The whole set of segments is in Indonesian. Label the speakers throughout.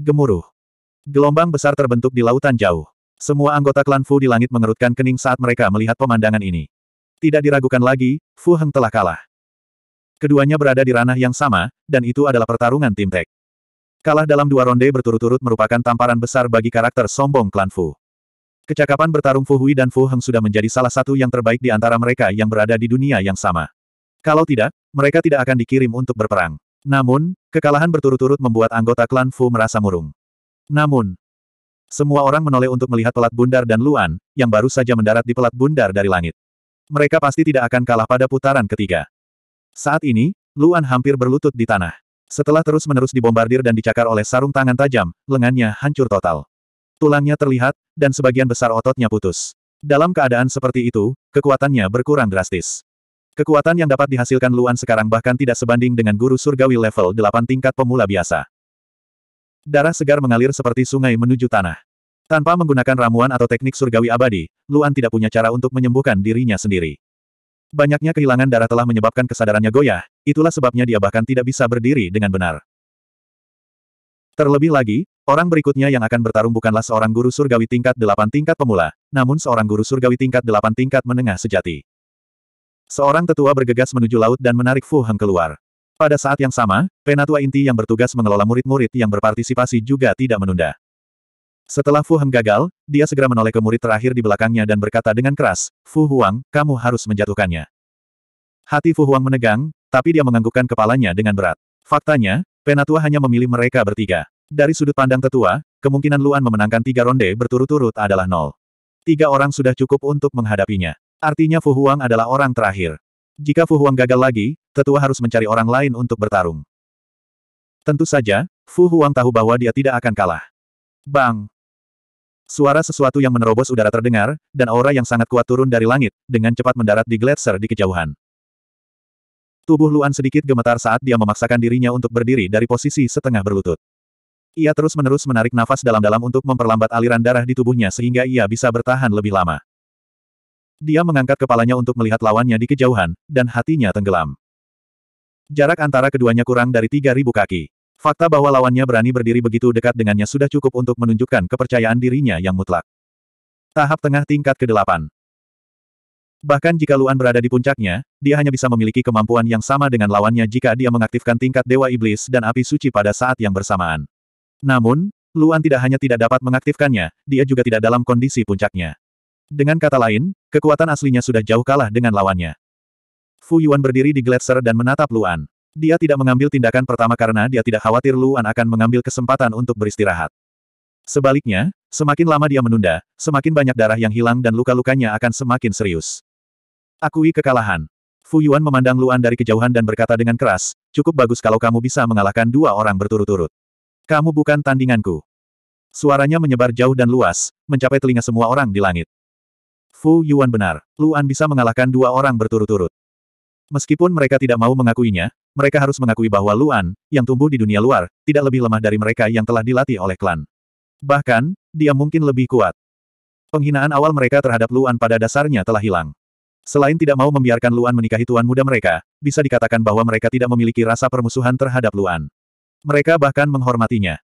Speaker 1: Gemuruh. Gelombang besar terbentuk di lautan jauh. Semua anggota klan Fu di langit mengerutkan kening saat mereka melihat pemandangan ini. Tidak diragukan lagi, Fu Heng telah kalah. Keduanya berada di ranah yang sama, dan itu adalah pertarungan tim tek. Kalah dalam dua ronde berturut-turut merupakan tamparan besar bagi karakter sombong klan Fu. Kecakapan bertarung Fu Hui dan Fu Heng sudah menjadi salah satu yang terbaik di antara mereka yang berada di dunia yang sama. Kalau tidak, mereka tidak akan dikirim untuk berperang. Namun, kekalahan berturut-turut membuat anggota klan Fu merasa murung. Namun, semua orang menoleh untuk melihat pelat bundar dan Luan, yang baru saja mendarat di pelat bundar dari langit. Mereka pasti tidak akan kalah pada putaran ketiga. Saat ini, Luan hampir berlutut di tanah. Setelah terus-menerus dibombardir dan dicakar oleh sarung tangan tajam, lengannya hancur total. Tulangnya terlihat, dan sebagian besar ototnya putus. Dalam keadaan seperti itu, kekuatannya berkurang drastis. Kekuatan yang dapat dihasilkan Luan sekarang bahkan tidak sebanding dengan guru surgawi level 8 tingkat pemula biasa. Darah segar mengalir seperti sungai menuju tanah. Tanpa menggunakan ramuan atau teknik surgawi abadi, Luan tidak punya cara untuk menyembuhkan dirinya sendiri. Banyaknya kehilangan darah telah menyebabkan kesadarannya goyah, itulah sebabnya dia bahkan tidak bisa berdiri dengan benar. Terlebih lagi, orang berikutnya yang akan bertarung bukanlah seorang guru surgawi tingkat delapan tingkat pemula, namun seorang guru surgawi tingkat delapan tingkat menengah sejati. Seorang tetua bergegas menuju laut dan menarik Fu Heng keluar. Pada saat yang sama, penatua inti yang bertugas mengelola murid-murid yang berpartisipasi juga tidak menunda. Setelah Fu Heng gagal, dia segera menoleh ke murid terakhir di belakangnya dan berkata dengan keras, Fu Huang, kamu harus menjatuhkannya. Hati Fu Huang menegang, tapi dia menganggukkan kepalanya dengan berat. Faktanya, Penatua hanya memilih mereka bertiga. Dari sudut pandang tetua, kemungkinan Luan memenangkan tiga ronde berturut-turut adalah nol. Tiga orang sudah cukup untuk menghadapinya. Artinya Fu Huang adalah orang terakhir. Jika Fu Huang gagal lagi, tetua harus mencari orang lain untuk bertarung. Tentu saja, Fu Huang tahu bahwa dia tidak akan kalah. Bang! Suara sesuatu yang menerobos udara terdengar, dan aura yang sangat kuat turun dari langit, dengan cepat mendarat di gletser di kejauhan. Tubuh Luan sedikit gemetar saat dia memaksakan dirinya untuk berdiri dari posisi setengah berlutut. Ia terus-menerus menarik nafas dalam-dalam untuk memperlambat aliran darah di tubuhnya sehingga ia bisa bertahan lebih lama. Dia mengangkat kepalanya untuk melihat lawannya di kejauhan, dan hatinya tenggelam. Jarak antara keduanya kurang dari 3.000 kaki. Fakta bahwa lawannya berani berdiri begitu dekat dengannya sudah cukup untuk menunjukkan kepercayaan dirinya yang mutlak. Tahap tengah tingkat ke-8. Bahkan jika Luan berada di puncaknya, dia hanya bisa memiliki kemampuan yang sama dengan lawannya jika dia mengaktifkan tingkat Dewa Iblis dan Api Suci pada saat yang bersamaan. Namun, Luan tidak hanya tidak dapat mengaktifkannya, dia juga tidak dalam kondisi puncaknya. Dengan kata lain, kekuatan aslinya sudah jauh kalah dengan lawannya. Fu Yuan berdiri di gletser dan menatap Luan. Dia tidak mengambil tindakan pertama karena dia tidak khawatir Luan akan mengambil kesempatan untuk beristirahat. Sebaliknya, semakin lama dia menunda, semakin banyak darah yang hilang dan luka-lukanya akan semakin serius. Akui kekalahan. Fu Yuan memandang Luan dari kejauhan dan berkata dengan keras, cukup bagus kalau kamu bisa mengalahkan dua orang berturut-turut. Kamu bukan tandinganku. Suaranya menyebar jauh dan luas, mencapai telinga semua orang di langit. Fu Yuan benar, Luan bisa mengalahkan dua orang berturut-turut. Meskipun mereka tidak mau mengakuinya, mereka harus mengakui bahwa Luan, yang tumbuh di dunia luar, tidak lebih lemah dari mereka yang telah dilatih oleh klan. Bahkan, dia mungkin lebih kuat. Penghinaan awal mereka terhadap Luan pada dasarnya telah hilang. Selain tidak mau membiarkan Luan menikahi tuan muda mereka, bisa dikatakan bahwa mereka tidak memiliki rasa permusuhan terhadap Luan. Mereka bahkan menghormatinya.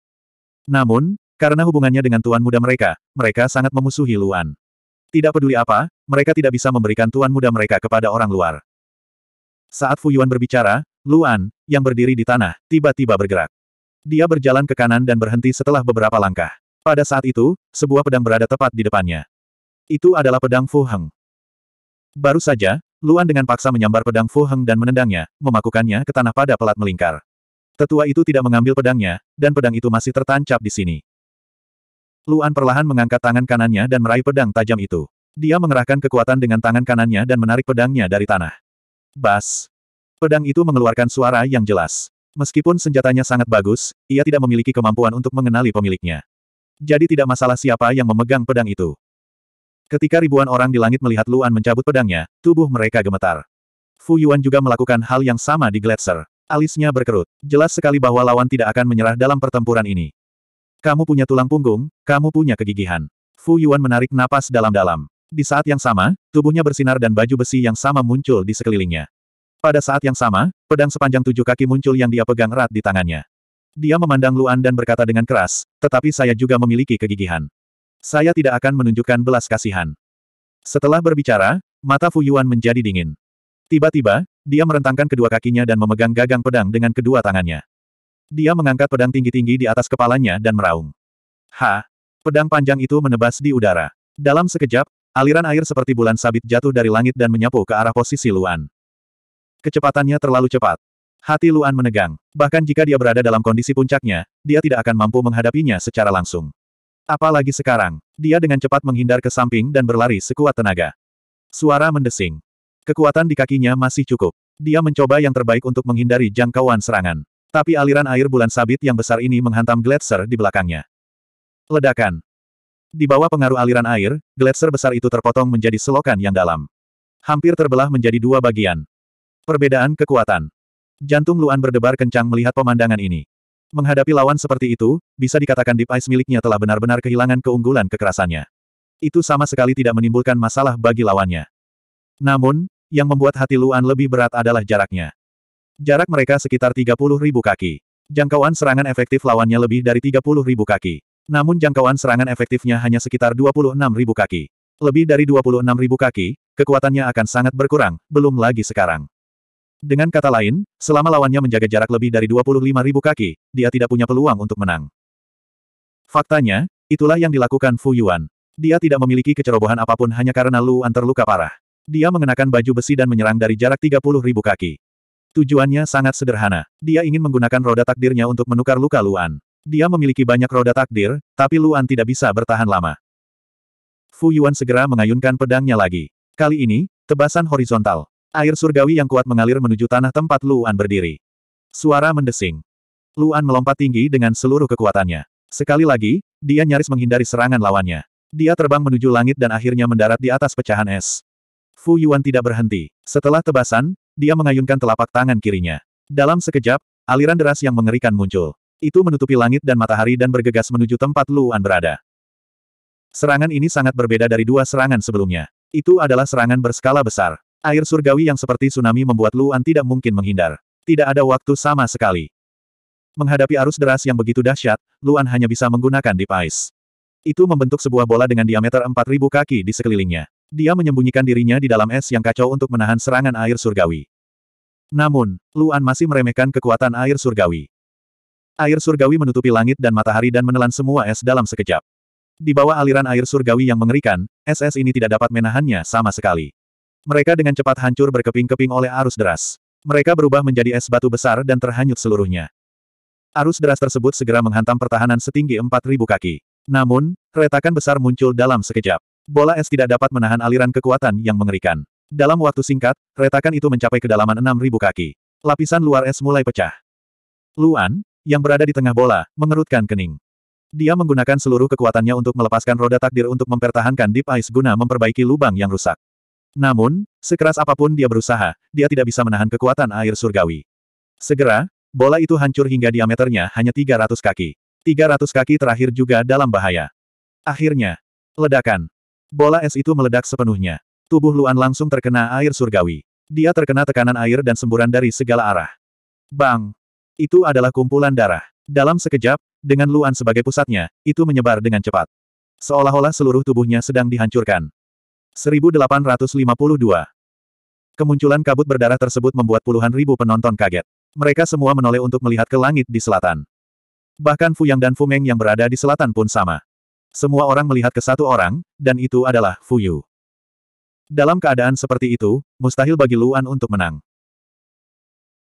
Speaker 1: Namun, karena hubungannya dengan tuan muda mereka, mereka sangat memusuhi Luan. Tidak peduli apa, mereka tidak bisa memberikan tuan muda mereka kepada orang luar. Saat Fu Yuan berbicara, Luan, yang berdiri di tanah, tiba-tiba bergerak. Dia berjalan ke kanan dan berhenti setelah beberapa langkah. Pada saat itu, sebuah pedang berada tepat di depannya. Itu adalah pedang Fu Heng. Baru saja, Luan dengan paksa menyambar pedang Fu Heng dan menendangnya, memakukannya ke tanah pada pelat melingkar. Tetua itu tidak mengambil pedangnya, dan pedang itu masih tertancap di sini. Luan perlahan mengangkat tangan kanannya dan meraih pedang tajam itu. Dia mengerahkan kekuatan dengan tangan kanannya dan menarik pedangnya dari tanah. Bas! Pedang itu mengeluarkan suara yang jelas. Meskipun senjatanya sangat bagus, ia tidak memiliki kemampuan untuk mengenali pemiliknya. Jadi tidak masalah siapa yang memegang pedang itu. Ketika ribuan orang di langit melihat Luan mencabut pedangnya, tubuh mereka gemetar. Fu Yuan juga melakukan hal yang sama di Gletser. Alisnya berkerut. Jelas sekali bahwa lawan tidak akan menyerah dalam pertempuran ini. Kamu punya tulang punggung, kamu punya kegigihan. Fu Yuan menarik napas dalam-dalam. Di saat yang sama, tubuhnya bersinar dan baju besi yang sama muncul di sekelilingnya. Pada saat yang sama, pedang sepanjang tujuh kaki muncul yang dia pegang erat di tangannya. Dia memandang Luan dan berkata dengan keras, tetapi saya juga memiliki kegigihan. Saya tidak akan menunjukkan belas kasihan. Setelah berbicara, mata Fu Yuan menjadi dingin. Tiba-tiba, dia merentangkan kedua kakinya dan memegang gagang pedang dengan kedua tangannya. Dia mengangkat pedang tinggi-tinggi di atas kepalanya dan meraung. Ha! Pedang panjang itu menebas di udara. Dalam sekejap, aliran air seperti bulan sabit jatuh dari langit dan menyapu ke arah posisi Luan. Kecepatannya terlalu cepat. Hati Luan menegang. Bahkan jika dia berada dalam kondisi puncaknya, dia tidak akan mampu menghadapinya secara langsung. Apalagi sekarang, dia dengan cepat menghindar ke samping dan berlari sekuat tenaga. Suara mendesing. Kekuatan di kakinya masih cukup. Dia mencoba yang terbaik untuk menghindari jangkauan serangan. Tapi aliran air bulan sabit yang besar ini menghantam gletser di belakangnya. Ledakan. Di bawah pengaruh aliran air, gletser besar itu terpotong menjadi selokan yang dalam. Hampir terbelah menjadi dua bagian. Perbedaan kekuatan. Jantung Luan berdebar kencang melihat pemandangan ini. Menghadapi lawan seperti itu, bisa dikatakan Deep Ice miliknya telah benar-benar kehilangan keunggulan kekerasannya. Itu sama sekali tidak menimbulkan masalah bagi lawannya. Namun, yang membuat hati Luan lebih berat adalah jaraknya. Jarak mereka sekitar ribu kaki. Jangkauan serangan efektif lawannya lebih dari ribu kaki. Namun jangkauan serangan efektifnya hanya sekitar ribu kaki. Lebih dari ribu kaki, kekuatannya akan sangat berkurang, belum lagi sekarang. Dengan kata lain, selama lawannya menjaga jarak lebih dari ribu kaki, dia tidak punya peluang untuk menang. Faktanya, itulah yang dilakukan Fu Yuan. Dia tidak memiliki kecerobohan apapun hanya karena Luan terluka parah. Dia mengenakan baju besi dan menyerang dari jarak ribu kaki. Tujuannya sangat sederhana. Dia ingin menggunakan roda takdirnya untuk menukar luka Luan. Dia memiliki banyak roda takdir, tapi Luan tidak bisa bertahan lama. Fu Yuan segera mengayunkan pedangnya lagi. Kali ini, tebasan horizontal. Air surgawi yang kuat mengalir menuju tanah tempat Luan berdiri. Suara mendesing. Luan melompat tinggi dengan seluruh kekuatannya. Sekali lagi, dia nyaris menghindari serangan lawannya. Dia terbang menuju langit dan akhirnya mendarat di atas pecahan es. Fu Yuan tidak berhenti. Setelah tebasan, dia mengayunkan telapak tangan kirinya. Dalam sekejap, aliran deras yang mengerikan muncul. Itu menutupi langit dan matahari dan bergegas menuju tempat Luan berada. Serangan ini sangat berbeda dari dua serangan sebelumnya. Itu adalah serangan berskala besar. Air surgawi yang seperti tsunami membuat Luan tidak mungkin menghindar. Tidak ada waktu sama sekali. Menghadapi arus deras yang begitu dahsyat, Luan hanya bisa menggunakan deep ice. Itu membentuk sebuah bola dengan diameter 4000 kaki di sekelilingnya. Dia menyembunyikan dirinya di dalam es yang kacau untuk menahan serangan air surgawi. Namun, Luan masih meremehkan kekuatan air surgawi. Air surgawi menutupi langit dan matahari dan menelan semua es dalam sekejap. Di bawah aliran air surgawi yang mengerikan, es-es ini tidak dapat menahannya sama sekali. Mereka dengan cepat hancur berkeping-keping oleh arus deras. Mereka berubah menjadi es batu besar dan terhanyut seluruhnya. Arus deras tersebut segera menghantam pertahanan setinggi 4.000 kaki. Namun, retakan besar muncul dalam sekejap. Bola es tidak dapat menahan aliran kekuatan yang mengerikan. Dalam waktu singkat, retakan itu mencapai kedalaman 6.000 kaki. Lapisan luar es mulai pecah. Luan, yang berada di tengah bola, mengerutkan kening. Dia menggunakan seluruh kekuatannya untuk melepaskan roda takdir untuk mempertahankan Deep Ice guna memperbaiki lubang yang rusak. Namun, sekeras apapun dia berusaha, dia tidak bisa menahan kekuatan air surgawi. Segera, bola itu hancur hingga diameternya hanya 300 kaki. 300 kaki terakhir juga dalam bahaya. Akhirnya, ledakan. Bola es itu meledak sepenuhnya. Tubuh Luan langsung terkena air surgawi. Dia terkena tekanan air dan semburan dari segala arah. Bang! Itu adalah kumpulan darah. Dalam sekejap, dengan Luan sebagai pusatnya, itu menyebar dengan cepat. Seolah-olah seluruh tubuhnya sedang dihancurkan. 1852. Kemunculan kabut berdarah tersebut membuat puluhan ribu penonton kaget. Mereka semua menoleh untuk melihat ke langit di selatan. Bahkan Fu Yang dan Fu Meng yang berada di selatan pun sama. Semua orang melihat ke satu orang, dan itu adalah Fu Yu. Dalam keadaan seperti itu, mustahil bagi Luan untuk menang.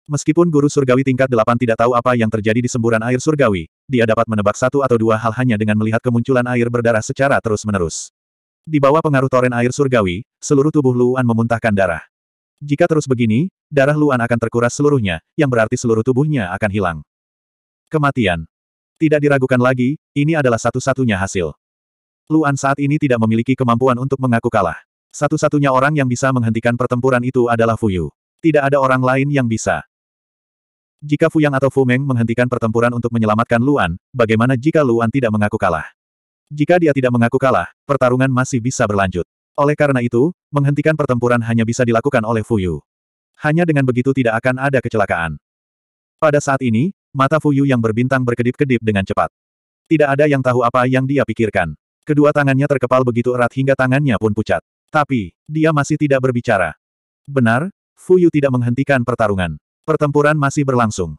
Speaker 1: Meskipun guru surgawi tingkat delapan tidak tahu apa yang terjadi di semburan air surgawi, dia dapat menebak satu atau dua hal hanya dengan melihat kemunculan air berdarah secara terus-menerus. Di bawah pengaruh toren air surgawi, seluruh tubuh Luan memuntahkan darah. Jika terus begini, darah Luan akan terkuras seluruhnya, yang berarti seluruh tubuhnya akan hilang. Kematian. Tidak diragukan lagi, ini adalah satu-satunya hasil. Luan saat ini tidak memiliki kemampuan untuk mengaku kalah. Satu-satunya orang yang bisa menghentikan pertempuran itu adalah Fuyu. Tidak ada orang lain yang bisa. Jika Fuyang atau Fumeng menghentikan pertempuran untuk menyelamatkan Luan, bagaimana jika Luan tidak mengaku kalah? Jika dia tidak mengaku kalah, pertarungan masih bisa berlanjut. Oleh karena itu, menghentikan pertempuran hanya bisa dilakukan oleh Fuyu. Hanya dengan begitu tidak akan ada kecelakaan. Pada saat ini, mata Fuyu yang berbintang berkedip-kedip dengan cepat. Tidak ada yang tahu apa yang dia pikirkan. Kedua tangannya terkepal begitu erat hingga tangannya pun pucat. Tapi, dia masih tidak berbicara. Benar, Fuyu tidak menghentikan pertarungan. Pertempuran masih berlangsung.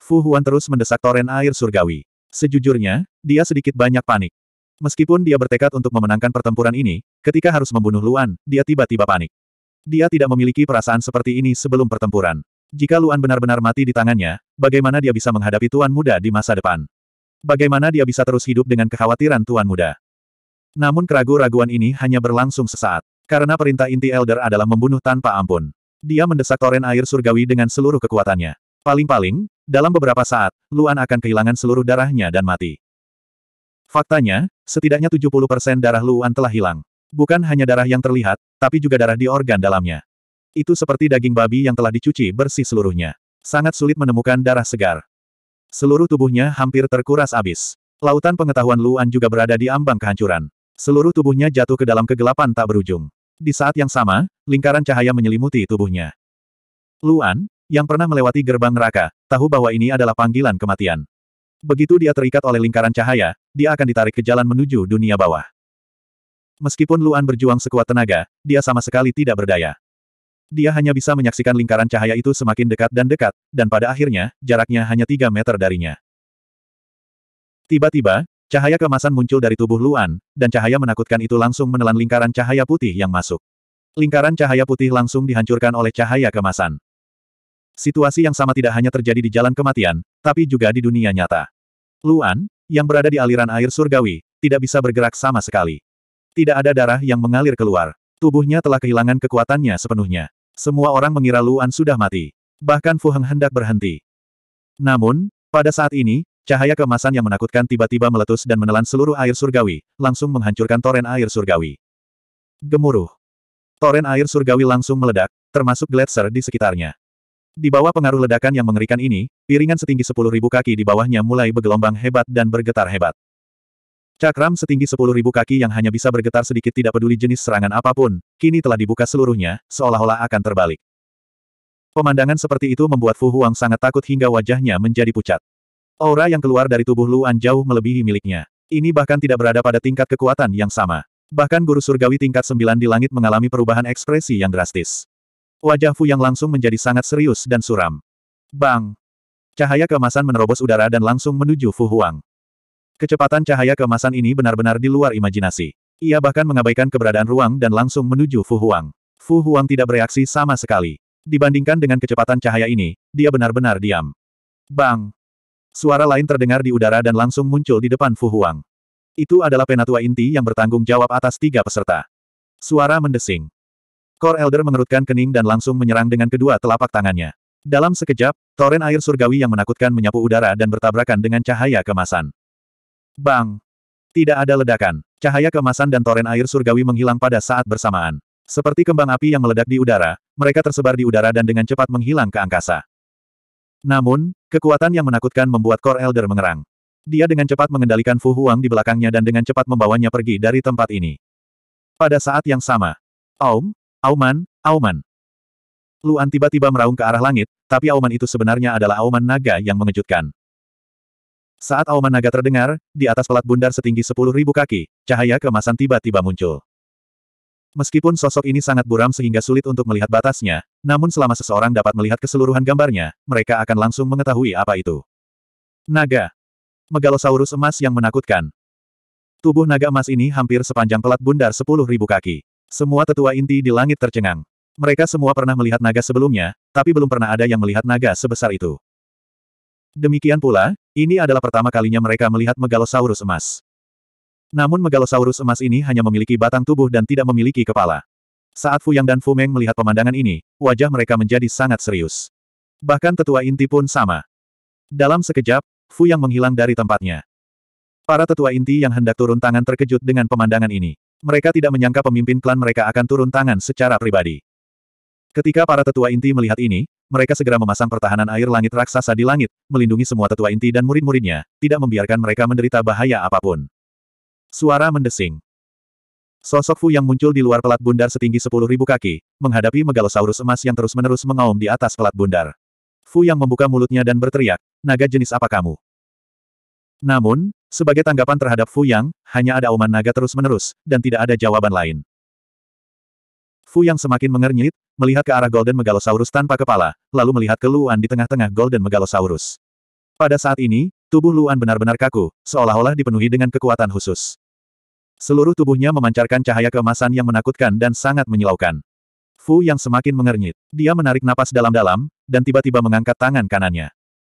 Speaker 1: Fu Huan terus mendesak toren air surgawi. Sejujurnya, dia sedikit banyak panik. Meskipun dia bertekad untuk memenangkan pertempuran ini, ketika harus membunuh Luan, dia tiba-tiba panik. Dia tidak memiliki perasaan seperti ini sebelum pertempuran. Jika Luan benar-benar mati di tangannya, bagaimana dia bisa menghadapi Tuan Muda di masa depan? Bagaimana dia bisa terus hidup dengan kekhawatiran Tuan Muda? Namun keraguan-raguan ini hanya berlangsung sesaat, karena perintah inti Elder adalah membunuh tanpa ampun. Dia mendesak toren air surgawi dengan seluruh kekuatannya. Paling-paling, dalam beberapa saat, Luan akan kehilangan seluruh darahnya dan mati. Faktanya, setidaknya 70% darah Luan telah hilang. Bukan hanya darah yang terlihat, tapi juga darah di organ dalamnya. Itu seperti daging babi yang telah dicuci bersih seluruhnya. Sangat sulit menemukan darah segar. Seluruh tubuhnya hampir terkuras abis. Lautan pengetahuan Luan juga berada di ambang kehancuran. Seluruh tubuhnya jatuh ke dalam kegelapan tak berujung. Di saat yang sama, lingkaran cahaya menyelimuti tubuhnya. Luan, yang pernah melewati gerbang neraka, tahu bahwa ini adalah panggilan kematian. Begitu dia terikat oleh lingkaran cahaya, dia akan ditarik ke jalan menuju dunia bawah. Meskipun Luan berjuang sekuat tenaga, dia sama sekali tidak berdaya. Dia hanya bisa menyaksikan lingkaran cahaya itu semakin dekat dan dekat, dan pada akhirnya, jaraknya hanya tiga meter darinya. Tiba-tiba, cahaya kemasan muncul dari tubuh Luan, dan cahaya menakutkan itu langsung menelan lingkaran cahaya putih yang masuk. Lingkaran cahaya putih langsung dihancurkan oleh cahaya kemasan. Situasi yang sama tidak hanya terjadi di jalan kematian, tapi juga di dunia nyata. Luan, yang berada di aliran air surgawi, tidak bisa bergerak sama sekali. Tidak ada darah yang mengalir keluar. Tubuhnya telah kehilangan kekuatannya sepenuhnya. Semua orang mengira Luan sudah mati. Bahkan Fu Heng hendak berhenti. Namun, pada saat ini, cahaya kemasan yang menakutkan tiba-tiba meletus dan menelan seluruh air surgawi, langsung menghancurkan toren air surgawi. Gemuruh. Toren air surgawi langsung meledak, termasuk gletser di sekitarnya. Di bawah pengaruh ledakan yang mengerikan ini, piringan setinggi 10.000 kaki di bawahnya mulai bergelombang hebat dan bergetar hebat. Cakram setinggi 10.000 kaki yang hanya bisa bergetar sedikit tidak peduli jenis serangan apapun, kini telah dibuka seluruhnya, seolah-olah akan terbalik. Pemandangan seperti itu membuat Fu Huang sangat takut hingga wajahnya menjadi pucat. Aura yang keluar dari tubuh Luan jauh melebihi miliknya. Ini bahkan tidak berada pada tingkat kekuatan yang sama. Bahkan guru surgawi tingkat 9 di langit mengalami perubahan ekspresi yang drastis. Wajah Fu yang langsung menjadi sangat serius dan suram. Bang! Cahaya kemasan menerobos udara dan langsung menuju Fu Huang. Kecepatan cahaya kemasan ini benar-benar di luar imajinasi. Ia bahkan mengabaikan keberadaan ruang dan langsung menuju Fu Huang. Fu Huang tidak bereaksi sama sekali. Dibandingkan dengan kecepatan cahaya ini, dia benar-benar diam. Bang! Suara lain terdengar di udara dan langsung muncul di depan Fu Huang. Itu adalah penatua inti yang bertanggung jawab atas tiga peserta. Suara mendesing. Core Elder mengerutkan kening dan langsung menyerang dengan kedua telapak tangannya. Dalam sekejap, toren air surgawi yang menakutkan menyapu udara dan bertabrakan dengan cahaya kemasan. Bang! Tidak ada ledakan. Cahaya kemasan dan toren air surgawi menghilang pada saat bersamaan. Seperti kembang api yang meledak di udara, mereka tersebar di udara dan dengan cepat menghilang ke angkasa. Namun, kekuatan yang menakutkan membuat Core Elder mengerang. Dia dengan cepat mengendalikan Fu Huang di belakangnya dan dengan cepat membawanya pergi dari tempat ini. Pada saat yang sama, Aum, Auman, Auman. Luan tiba-tiba meraung ke arah langit, tapi Auman itu sebenarnya adalah Auman naga yang mengejutkan. Saat Auman naga terdengar, di atas pelat bundar setinggi 10.000 kaki, cahaya kemasan tiba-tiba muncul. Meskipun sosok ini sangat buram sehingga sulit untuk melihat batasnya, namun selama seseorang dapat melihat keseluruhan gambarnya, mereka akan langsung mengetahui apa itu. Naga. Megalosaurus emas yang menakutkan. Tubuh naga emas ini hampir sepanjang pelat bundar 10.000 kaki. Semua tetua inti di langit tercengang. Mereka semua pernah melihat naga sebelumnya, tapi belum pernah ada yang melihat naga sebesar itu. Demikian pula, ini adalah pertama kalinya mereka melihat megalosaurus emas. Namun megalosaurus emas ini hanya memiliki batang tubuh dan tidak memiliki kepala. Saat Fu Yang dan Fu Meng melihat pemandangan ini, wajah mereka menjadi sangat serius. Bahkan tetua inti pun sama. Dalam sekejap, Fu Yang menghilang dari tempatnya. Para tetua inti yang hendak turun tangan terkejut dengan pemandangan ini. Mereka tidak menyangka pemimpin klan mereka akan turun tangan secara pribadi. Ketika para tetua inti melihat ini, mereka segera memasang pertahanan air langit raksasa di langit, melindungi semua tetua inti dan murid-muridnya, tidak membiarkan mereka menderita bahaya apapun. Suara mendesing. Sosok Fu yang muncul di luar pelat bundar setinggi 10.000 kaki, menghadapi megalosaurus emas yang terus-menerus mengaum di atas pelat bundar. Fu yang membuka mulutnya dan berteriak, naga jenis apa kamu? Namun, sebagai tanggapan terhadap Fu Yang, hanya ada auman naga terus-menerus, dan tidak ada jawaban lain. Fu Yang semakin mengernyit, melihat ke arah Golden Megalosaurus tanpa kepala, lalu melihat ke Luan di tengah-tengah Golden Megalosaurus. Pada saat ini, tubuh Luan benar-benar kaku, seolah-olah dipenuhi dengan kekuatan khusus. Seluruh tubuhnya memancarkan cahaya keemasan yang menakutkan dan sangat menyilaukan. Fu Yang semakin mengernyit. Dia menarik napas dalam-dalam, dan tiba-tiba mengangkat tangan kanannya.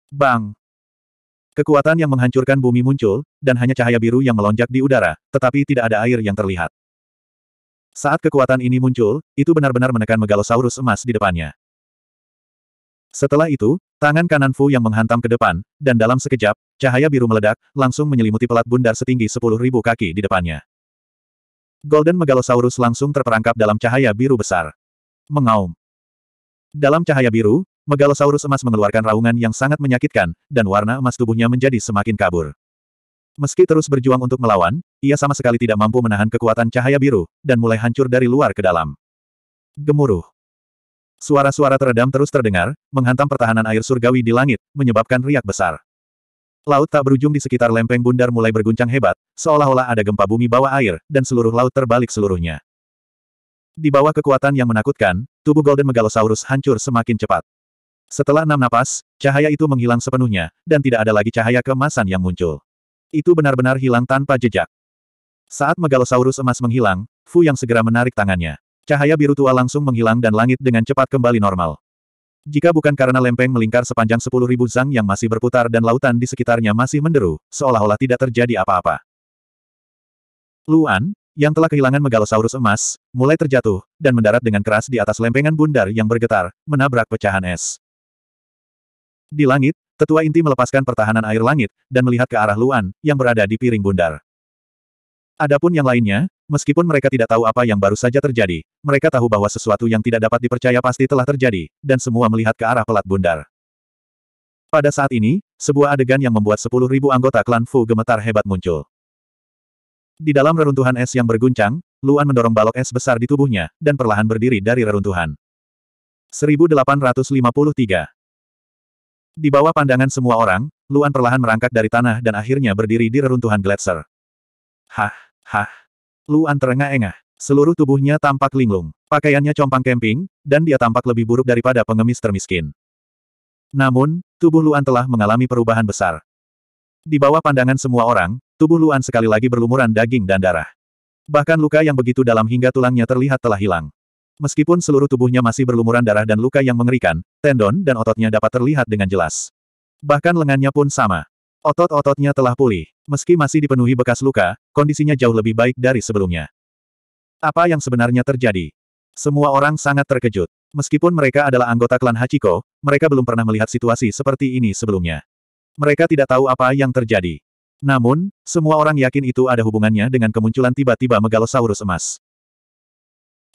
Speaker 1: Bang! Kekuatan yang menghancurkan bumi muncul, dan hanya cahaya biru yang melonjak di udara, tetapi tidak ada air yang terlihat. Saat kekuatan ini muncul, itu benar-benar menekan megalosaurus emas di depannya. Setelah itu, tangan kanan Fu yang menghantam ke depan, dan dalam sekejap, cahaya biru meledak, langsung menyelimuti pelat bundar setinggi 10.000 kaki di depannya. Golden Megalosaurus langsung terperangkap dalam cahaya biru besar. Mengaum. Dalam cahaya biru, Megalosaurus emas mengeluarkan raungan yang sangat menyakitkan, dan warna emas tubuhnya menjadi semakin kabur. Meski terus berjuang untuk melawan, ia sama sekali tidak mampu menahan kekuatan cahaya biru, dan mulai hancur dari luar ke dalam. Gemuruh. Suara-suara teredam terus terdengar, menghantam pertahanan air surgawi di langit, menyebabkan riak besar. Laut tak berujung di sekitar lempeng bundar mulai berguncang hebat, seolah-olah ada gempa bumi bawah air, dan seluruh laut terbalik seluruhnya. Di bawah kekuatan yang menakutkan, tubuh Golden Megalosaurus hancur semakin cepat. Setelah enam napas, cahaya itu menghilang sepenuhnya, dan tidak ada lagi cahaya kemasan yang muncul. Itu benar-benar hilang tanpa jejak. Saat megalosaurus emas menghilang, Fu yang segera menarik tangannya. Cahaya biru tua langsung menghilang dan langit dengan cepat kembali normal. Jika bukan karena lempeng melingkar sepanjang 10.000 zang yang masih berputar dan lautan di sekitarnya masih menderu, seolah-olah tidak terjadi apa-apa. Luan, yang telah kehilangan megalosaurus emas, mulai terjatuh, dan mendarat dengan keras di atas lempengan bundar yang bergetar, menabrak pecahan es. Di langit, tetua inti melepaskan pertahanan air langit, dan melihat ke arah Luan, yang berada di piring bundar. Adapun yang lainnya, meskipun mereka tidak tahu apa yang baru saja terjadi, mereka tahu bahwa sesuatu yang tidak dapat dipercaya pasti telah terjadi, dan semua melihat ke arah pelat bundar. Pada saat ini, sebuah adegan yang membuat 10.000 anggota klan Fu gemetar hebat muncul. Di dalam reruntuhan es yang berguncang, Luan mendorong balok es besar di tubuhnya, dan perlahan berdiri dari reruntuhan. 1853 di bawah pandangan semua orang, Luan perlahan merangkak dari tanah dan akhirnya berdiri di reruntuhan gletser. Hah, hah. Luan terengah-engah. Seluruh tubuhnya tampak linglung. Pakaiannya compang camping, dan dia tampak lebih buruk daripada pengemis termiskin. Namun, tubuh Luan telah mengalami perubahan besar. Di bawah pandangan semua orang, tubuh Luan sekali lagi berlumuran daging dan darah. Bahkan luka yang begitu dalam hingga tulangnya terlihat telah hilang. Meskipun seluruh tubuhnya masih berlumuran darah dan luka yang mengerikan, tendon dan ototnya dapat terlihat dengan jelas. Bahkan lengannya pun sama. Otot-ototnya telah pulih. Meski masih dipenuhi bekas luka, kondisinya jauh lebih baik dari sebelumnya. Apa yang sebenarnya terjadi? Semua orang sangat terkejut. Meskipun mereka adalah anggota klan Hachiko, mereka belum pernah melihat situasi seperti ini sebelumnya. Mereka tidak tahu apa yang terjadi. Namun, semua orang yakin itu ada hubungannya dengan kemunculan tiba-tiba megalosaurus emas.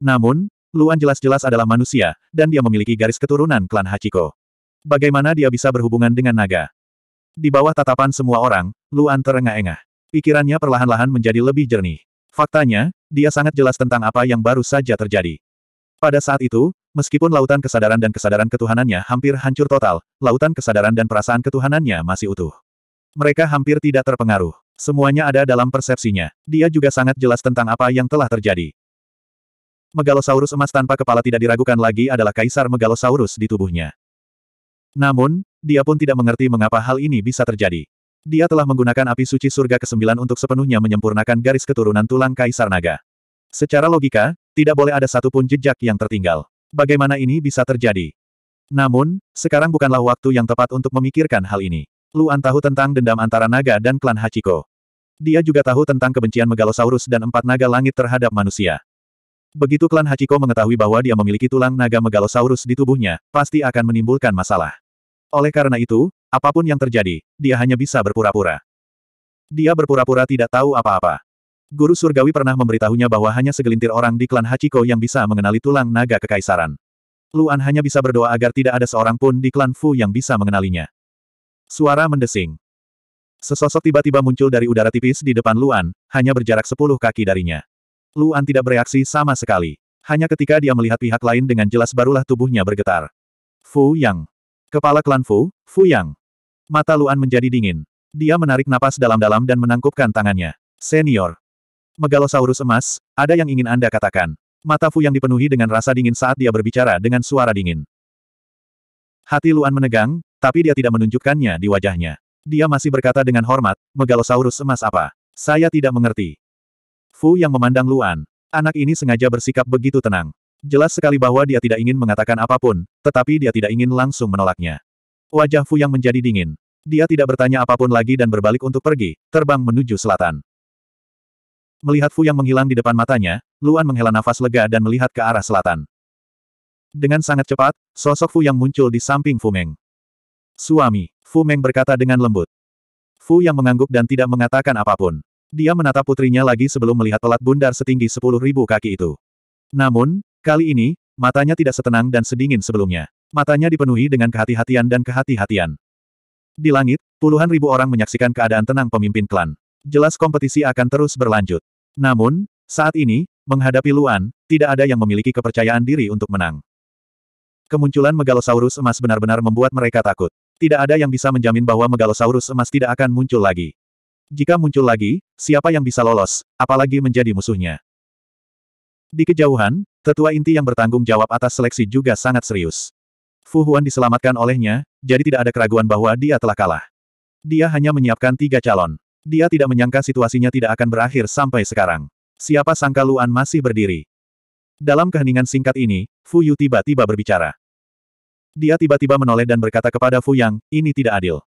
Speaker 1: Namun, Luan jelas-jelas adalah manusia, dan dia memiliki garis keturunan klan Hachiko. Bagaimana dia bisa berhubungan dengan naga? Di bawah tatapan semua orang, Luan terengah-engah. Pikirannya perlahan-lahan menjadi lebih jernih. Faktanya, dia sangat jelas tentang apa yang baru saja terjadi. Pada saat itu, meskipun lautan kesadaran dan kesadaran ketuhanannya hampir hancur total, lautan kesadaran dan perasaan ketuhanannya masih utuh. Mereka hampir tidak terpengaruh. Semuanya ada dalam persepsinya. Dia juga sangat jelas tentang apa yang telah terjadi. Megalosaurus emas tanpa kepala tidak diragukan lagi adalah kaisar Megalosaurus di tubuhnya. Namun, dia pun tidak mengerti mengapa hal ini bisa terjadi. Dia telah menggunakan api suci surga ke-9 untuk sepenuhnya menyempurnakan garis keturunan tulang Kaisar Naga. Secara logika, tidak boleh ada satu pun jejak yang tertinggal. Bagaimana ini bisa terjadi? Namun, sekarang bukanlah waktu yang tepat untuk memikirkan hal ini. Luan tahu tentang dendam antara naga dan klan Hachiko. Dia juga tahu tentang kebencian Megalosaurus dan empat naga langit terhadap manusia. Begitu klan Hachiko mengetahui bahwa dia memiliki tulang naga megalosaurus di tubuhnya, pasti akan menimbulkan masalah. Oleh karena itu, apapun yang terjadi, dia hanya bisa berpura-pura. Dia berpura-pura tidak tahu apa-apa. Guru Surgawi pernah memberitahunya bahwa hanya segelintir orang di klan Hachiko yang bisa mengenali tulang naga kekaisaran. Luan hanya bisa berdoa agar tidak ada seorang pun di klan Fu yang bisa mengenalinya. Suara mendesing. Sesosok tiba-tiba muncul dari udara tipis di depan Luan, hanya berjarak sepuluh kaki darinya. Luan tidak bereaksi sama sekali. Hanya ketika dia melihat pihak lain dengan jelas barulah tubuhnya bergetar. Fu Yang. Kepala klan Fu, Fu Yang. Mata Luan menjadi dingin. Dia menarik napas dalam-dalam dan menangkupkan tangannya. Senior. Megalosaurus emas, ada yang ingin Anda katakan. Mata Fu Yang dipenuhi dengan rasa dingin saat dia berbicara dengan suara dingin. Hati Luan menegang, tapi dia tidak menunjukkannya di wajahnya. Dia masih berkata dengan hormat, Megalosaurus emas apa? Saya tidak mengerti. Fu yang memandang Luan. Anak ini sengaja bersikap begitu tenang. Jelas sekali bahwa dia tidak ingin mengatakan apapun, tetapi dia tidak ingin langsung menolaknya. Wajah Fu yang menjadi dingin. Dia tidak bertanya apapun lagi dan berbalik untuk pergi, terbang menuju selatan. Melihat Fu yang menghilang di depan matanya, Luan menghela nafas lega dan melihat ke arah selatan. Dengan sangat cepat, sosok Fu yang muncul di samping Fu Meng. Suami, Fu Meng berkata dengan lembut. Fu yang mengangguk dan tidak mengatakan apapun. Dia menatap putrinya lagi sebelum melihat pelat bundar setinggi sepuluh ribu kaki itu. Namun, kali ini, matanya tidak setenang dan sedingin sebelumnya. Matanya dipenuhi dengan kehati-hatian dan kehati-hatian. Di langit, puluhan ribu orang menyaksikan keadaan tenang pemimpin klan. Jelas kompetisi akan terus berlanjut. Namun, saat ini, menghadapi Luan, tidak ada yang memiliki kepercayaan diri untuk menang. Kemunculan Megalosaurus emas benar-benar membuat mereka takut. Tidak ada yang bisa menjamin bahwa Megalosaurus emas tidak akan muncul lagi. Jika muncul lagi, siapa yang bisa lolos, apalagi menjadi musuhnya? Di kejauhan, tetua inti yang bertanggung jawab atas seleksi juga sangat serius. Fu Huan diselamatkan olehnya, jadi tidak ada keraguan bahwa dia telah kalah. Dia hanya menyiapkan tiga calon. Dia tidak menyangka situasinya tidak akan berakhir sampai sekarang. Siapa sangka Luan masih berdiri. Dalam keheningan singkat ini, Fu Yu tiba-tiba berbicara. Dia tiba-tiba menoleh dan berkata kepada Fu Yang, ini tidak adil.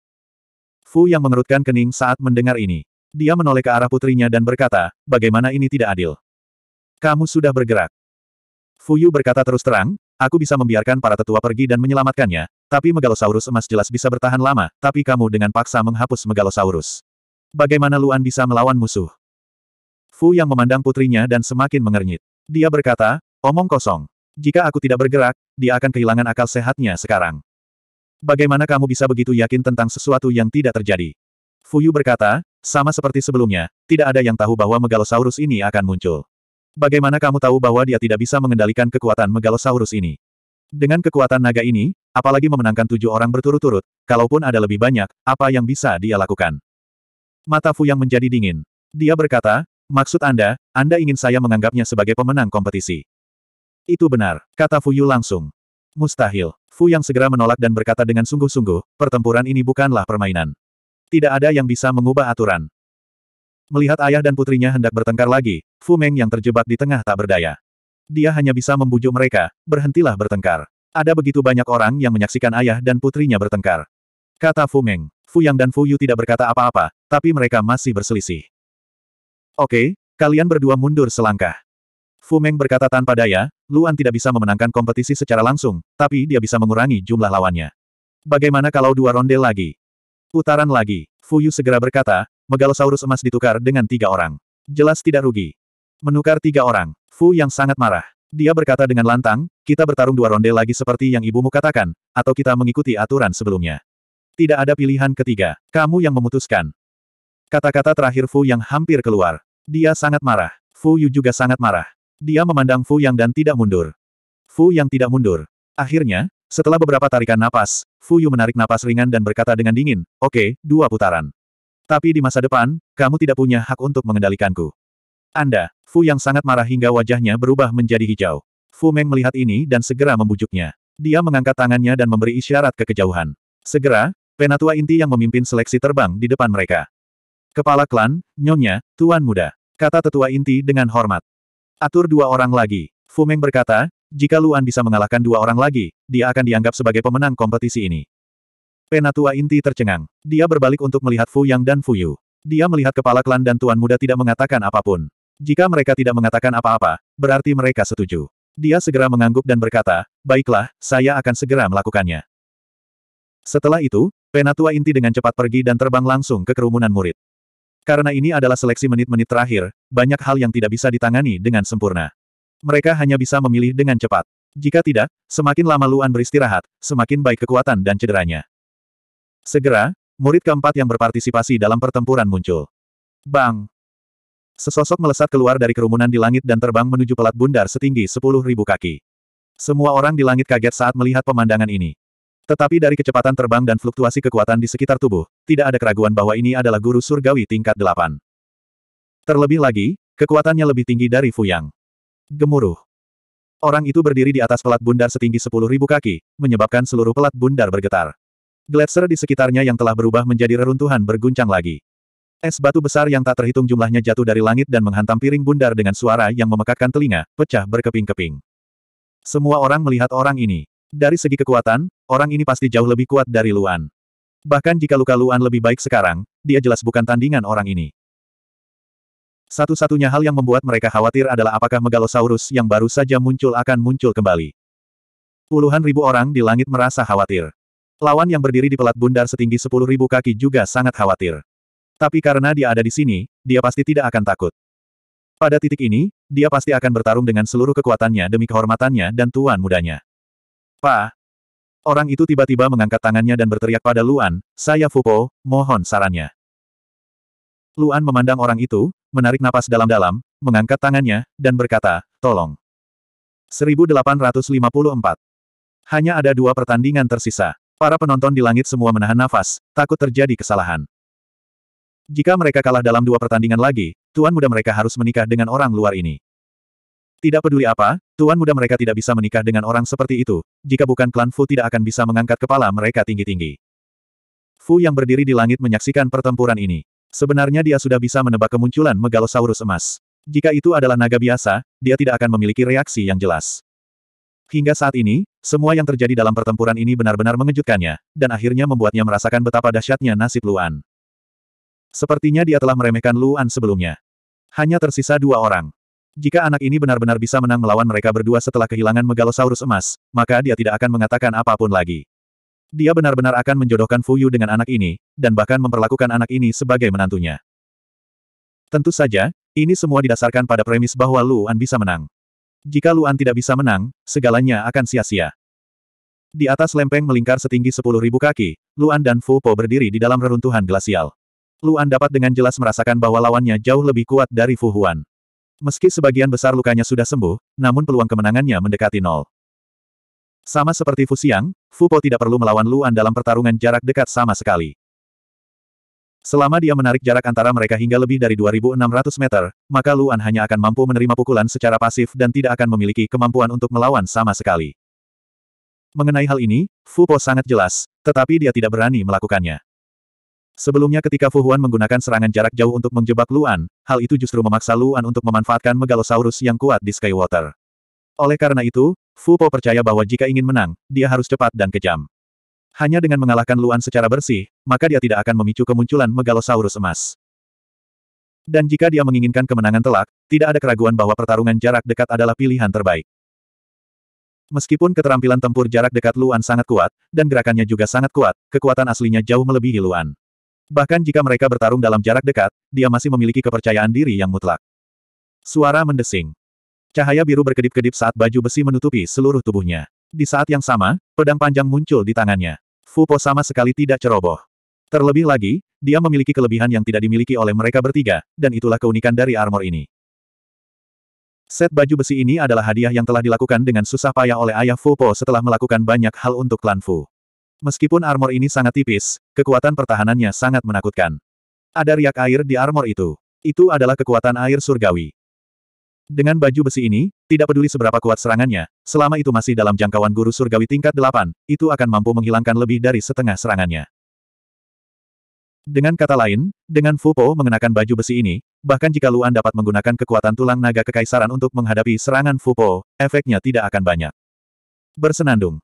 Speaker 1: Fu yang mengerutkan kening saat mendengar ini. Dia menoleh ke arah putrinya dan berkata, bagaimana ini tidak adil? Kamu sudah bergerak. Fu Yu berkata terus terang, aku bisa membiarkan para tetua pergi dan menyelamatkannya, tapi Megalosaurus emas jelas bisa bertahan lama, tapi kamu dengan paksa menghapus Megalosaurus. Bagaimana Luan bisa melawan musuh? Fu yang memandang putrinya dan semakin mengernyit. Dia berkata, omong kosong. Jika aku tidak bergerak, dia akan kehilangan akal sehatnya sekarang. Bagaimana kamu bisa begitu yakin tentang sesuatu yang tidak terjadi? Fuyu berkata, sama seperti sebelumnya, tidak ada yang tahu bahwa Megalosaurus ini akan muncul. Bagaimana kamu tahu bahwa dia tidak bisa mengendalikan kekuatan Megalosaurus ini? Dengan kekuatan naga ini, apalagi memenangkan tujuh orang berturut-turut, kalaupun ada lebih banyak, apa yang bisa dia lakukan? Mata Fu yang menjadi dingin. Dia berkata, maksud Anda, Anda ingin saya menganggapnya sebagai pemenang kompetisi. Itu benar, kata Fuyu langsung. Mustahil. Fu yang segera menolak dan berkata dengan sungguh-sungguh, pertempuran ini bukanlah permainan. Tidak ada yang bisa mengubah aturan. Melihat ayah dan putrinya hendak bertengkar lagi, Fu Meng yang terjebak di tengah tak berdaya. Dia hanya bisa membujuk mereka, berhentilah bertengkar. Ada begitu banyak orang yang menyaksikan ayah dan putrinya bertengkar. Kata Fu Meng, Fu Yang dan Fu Yu tidak berkata apa-apa, tapi mereka masih berselisih. Oke, kalian berdua mundur selangkah. Fu Meng berkata tanpa daya, Luan tidak bisa memenangkan kompetisi secara langsung, tapi dia bisa mengurangi jumlah lawannya. Bagaimana kalau dua ronde lagi? Putaran lagi, Fu Yu segera berkata, Megalosaurus emas ditukar dengan tiga orang. Jelas tidak rugi. Menukar tiga orang, Fu yang sangat marah. Dia berkata dengan lantang, kita bertarung dua ronde lagi seperti yang ibumu katakan, atau kita mengikuti aturan sebelumnya. Tidak ada pilihan ketiga, kamu yang memutuskan. Kata-kata terakhir Fu yang hampir keluar. Dia sangat marah. Fu Yu juga sangat marah. Dia memandang Fu Yang dan tidak mundur. Fu Yang tidak mundur. Akhirnya, setelah beberapa tarikan napas, Fu Yu menarik napas ringan dan berkata dengan dingin, oke, okay, dua putaran. Tapi di masa depan, kamu tidak punya hak untuk mengendalikanku. Anda, Fu Yang sangat marah hingga wajahnya berubah menjadi hijau. Fu Meng melihat ini dan segera membujuknya. Dia mengangkat tangannya dan memberi isyarat ke kejauhan. Segera, penatua inti yang memimpin seleksi terbang di depan mereka. Kepala klan, nyonya, tuan muda. Kata tetua inti dengan hormat. Atur dua orang lagi. Fu Meng berkata, jika Luan bisa mengalahkan dua orang lagi, dia akan dianggap sebagai pemenang kompetisi ini. Penatua inti tercengang. Dia berbalik untuk melihat Fu Yang dan Fu Yu. Dia melihat kepala klan dan tuan muda tidak mengatakan apapun. Jika mereka tidak mengatakan apa-apa, berarti mereka setuju. Dia segera mengangguk dan berkata, baiklah, saya akan segera melakukannya. Setelah itu, penatua inti dengan cepat pergi dan terbang langsung ke kerumunan murid. Karena ini adalah seleksi menit-menit terakhir, banyak hal yang tidak bisa ditangani dengan sempurna. Mereka hanya bisa memilih dengan cepat. Jika tidak, semakin lama Luan beristirahat, semakin baik kekuatan dan cederanya. Segera, murid keempat yang berpartisipasi dalam pertempuran muncul. Bang! Sesosok melesat keluar dari kerumunan di langit dan terbang menuju pelat bundar setinggi 10.000 kaki. Semua orang di langit kaget saat melihat pemandangan ini. Tetapi dari kecepatan terbang dan fluktuasi kekuatan di sekitar tubuh, tidak ada keraguan bahwa ini adalah guru surgawi tingkat delapan. Terlebih lagi, kekuatannya lebih tinggi dari Fuyang. Gemuruh. Orang itu berdiri di atas pelat bundar setinggi sepuluh ribu kaki, menyebabkan seluruh pelat bundar bergetar. Gletser di sekitarnya yang telah berubah menjadi reruntuhan berguncang lagi. Es batu besar yang tak terhitung jumlahnya jatuh dari langit dan menghantam piring bundar dengan suara yang memekakkan telinga, pecah berkeping-keping. Semua orang melihat orang ini. Dari segi kekuatan, orang ini pasti jauh lebih kuat dari Luan. Bahkan jika luka Luan lebih baik sekarang, dia jelas bukan tandingan orang ini. Satu-satunya hal yang membuat mereka khawatir adalah apakah Megalosaurus yang baru saja muncul akan muncul kembali. Puluhan ribu orang di langit merasa khawatir. Lawan yang berdiri di pelat bundar setinggi sepuluh ribu kaki juga sangat khawatir. Tapi karena dia ada di sini, dia pasti tidak akan takut. Pada titik ini, dia pasti akan bertarung dengan seluruh kekuatannya demi kehormatannya dan tuan mudanya. Pa! Orang itu tiba-tiba mengangkat tangannya dan berteriak pada Luan, saya Fupo, mohon sarannya. Luan memandang orang itu, menarik napas dalam-dalam, mengangkat tangannya, dan berkata, tolong. 1854. Hanya ada dua pertandingan tersisa. Para penonton di langit semua menahan nafas, takut terjadi kesalahan. Jika mereka kalah dalam dua pertandingan lagi, tuan muda mereka harus menikah dengan orang luar ini. Tidak peduli apa, tuan muda mereka tidak bisa menikah dengan orang seperti itu, jika bukan klan Fu tidak akan bisa mengangkat kepala mereka tinggi-tinggi. Fu yang berdiri di langit menyaksikan pertempuran ini. Sebenarnya dia sudah bisa menebak kemunculan Megalosaurus emas. Jika itu adalah naga biasa, dia tidak akan memiliki reaksi yang jelas. Hingga saat ini, semua yang terjadi dalam pertempuran ini benar-benar mengejutkannya, dan akhirnya membuatnya merasakan betapa dahsyatnya nasib Luan. Sepertinya dia telah meremehkan Luan sebelumnya. Hanya tersisa dua orang. Jika anak ini benar-benar bisa menang melawan mereka berdua setelah kehilangan Megalosaurus emas, maka dia tidak akan mengatakan apapun lagi. Dia benar-benar akan menjodohkan Fuyu dengan anak ini, dan bahkan memperlakukan anak ini sebagai menantunya. Tentu saja, ini semua didasarkan pada premis bahwa Luan bisa menang. Jika Luan tidak bisa menang, segalanya akan sia-sia. Di atas lempeng melingkar setinggi 10.000 kaki, Luan dan Fu Po berdiri di dalam reruntuhan glasial. Luan dapat dengan jelas merasakan bahwa lawannya jauh lebih kuat dari Fu Huan. Meski sebagian besar lukanya sudah sembuh, namun peluang kemenangannya mendekati nol. Sama seperti Fu Xiang, Fu Po tidak perlu melawan Luan dalam pertarungan jarak dekat sama sekali. Selama dia menarik jarak antara mereka hingga lebih dari 2.600 meter, maka Luan hanya akan mampu menerima pukulan secara pasif dan tidak akan memiliki kemampuan untuk melawan sama sekali. Mengenai hal ini, Fu Po sangat jelas, tetapi dia tidak berani melakukannya. Sebelumnya ketika Fu Huan menggunakan serangan jarak jauh untuk menjebak Luan, hal itu justru memaksa Luan untuk memanfaatkan Megalosaurus yang kuat di Skywater. Oleh karena itu, Fu Po percaya bahwa jika ingin menang, dia harus cepat dan kejam. Hanya dengan mengalahkan Luan secara bersih, maka dia tidak akan memicu kemunculan Megalosaurus emas. Dan jika dia menginginkan kemenangan telak, tidak ada keraguan bahwa pertarungan jarak dekat adalah pilihan terbaik. Meskipun keterampilan tempur jarak dekat Luan sangat kuat, dan gerakannya juga sangat kuat, kekuatan aslinya jauh melebihi Luan. Bahkan jika mereka bertarung dalam jarak dekat, dia masih memiliki kepercayaan diri yang mutlak. Suara mendesing. Cahaya biru berkedip-kedip saat baju besi menutupi seluruh tubuhnya. Di saat yang sama, pedang panjang muncul di tangannya. Fu Po sama sekali tidak ceroboh. Terlebih lagi, dia memiliki kelebihan yang tidak dimiliki oleh mereka bertiga, dan itulah keunikan dari armor ini. Set baju besi ini adalah hadiah yang telah dilakukan dengan susah payah oleh ayah Fu Po setelah melakukan banyak hal untuk klan Fu. Meskipun armor ini sangat tipis, kekuatan pertahanannya sangat menakutkan. Ada riak air di armor itu. Itu adalah kekuatan air surgawi. Dengan baju besi ini, tidak peduli seberapa kuat serangannya, selama itu masih dalam jangkauan guru surgawi tingkat 8, itu akan mampu menghilangkan lebih dari setengah serangannya. Dengan kata lain, dengan Fupo mengenakan baju besi ini, bahkan jika Luan dapat menggunakan kekuatan tulang naga kekaisaran untuk menghadapi serangan Fupo, efeknya tidak akan banyak. Bersenandung.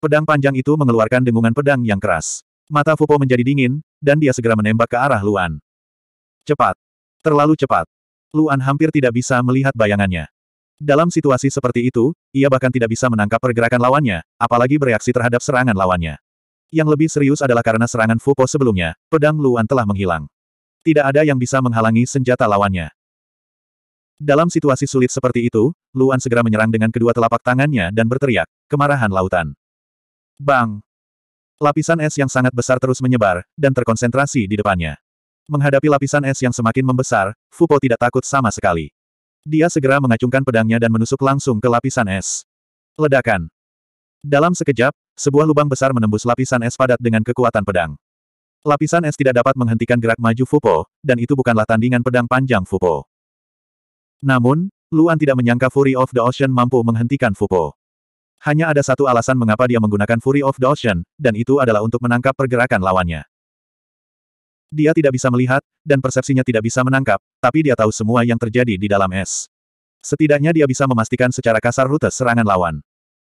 Speaker 1: Pedang panjang itu mengeluarkan dengungan pedang yang keras. Mata Fupo menjadi dingin, dan dia segera menembak ke arah Luan. Cepat. Terlalu cepat. Luan hampir tidak bisa melihat bayangannya. Dalam situasi seperti itu, ia bahkan tidak bisa menangkap pergerakan lawannya, apalagi bereaksi terhadap serangan lawannya. Yang lebih serius adalah karena serangan Fupo sebelumnya, pedang Luan telah menghilang. Tidak ada yang bisa menghalangi senjata lawannya. Dalam situasi sulit seperti itu, Luan segera menyerang dengan kedua telapak tangannya dan berteriak, kemarahan lautan. Bang! Lapisan es yang sangat besar terus menyebar, dan terkonsentrasi di depannya. Menghadapi lapisan es yang semakin membesar, Fupo tidak takut sama sekali. Dia segera mengacungkan pedangnya dan menusuk langsung ke lapisan es. Ledakan. Dalam sekejap, sebuah lubang besar menembus lapisan es padat dengan kekuatan pedang. Lapisan es tidak dapat menghentikan gerak maju Fupo, dan itu bukanlah tandingan pedang panjang Fupo. Namun, Luan tidak menyangka Fury of the Ocean mampu menghentikan Fupo. Hanya ada satu alasan mengapa dia menggunakan Fury of Dawson, dan itu adalah untuk menangkap pergerakan lawannya. Dia tidak bisa melihat, dan persepsinya tidak bisa menangkap, tapi dia tahu semua yang terjadi di dalam es. Setidaknya dia bisa memastikan secara kasar rute serangan lawan.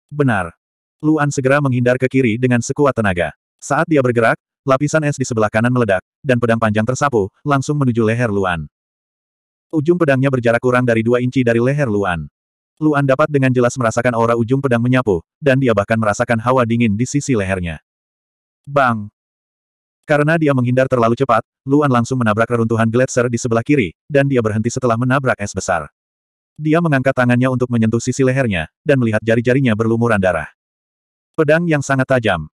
Speaker 1: Benar. Luan segera menghindar ke kiri dengan sekuat tenaga. Saat dia bergerak, lapisan es di sebelah kanan meledak, dan pedang panjang tersapu, langsung menuju leher Luan. Ujung pedangnya berjarak kurang dari dua inci dari leher Luan. Luan dapat dengan jelas merasakan aura ujung pedang menyapu, dan dia bahkan merasakan hawa dingin di sisi lehernya. Bang! Karena dia menghindar terlalu cepat, Luan langsung menabrak reruntuhan gletser di sebelah kiri, dan dia berhenti setelah menabrak es besar. Dia mengangkat tangannya untuk menyentuh sisi lehernya, dan melihat jari-jarinya berlumuran darah. Pedang yang sangat tajam.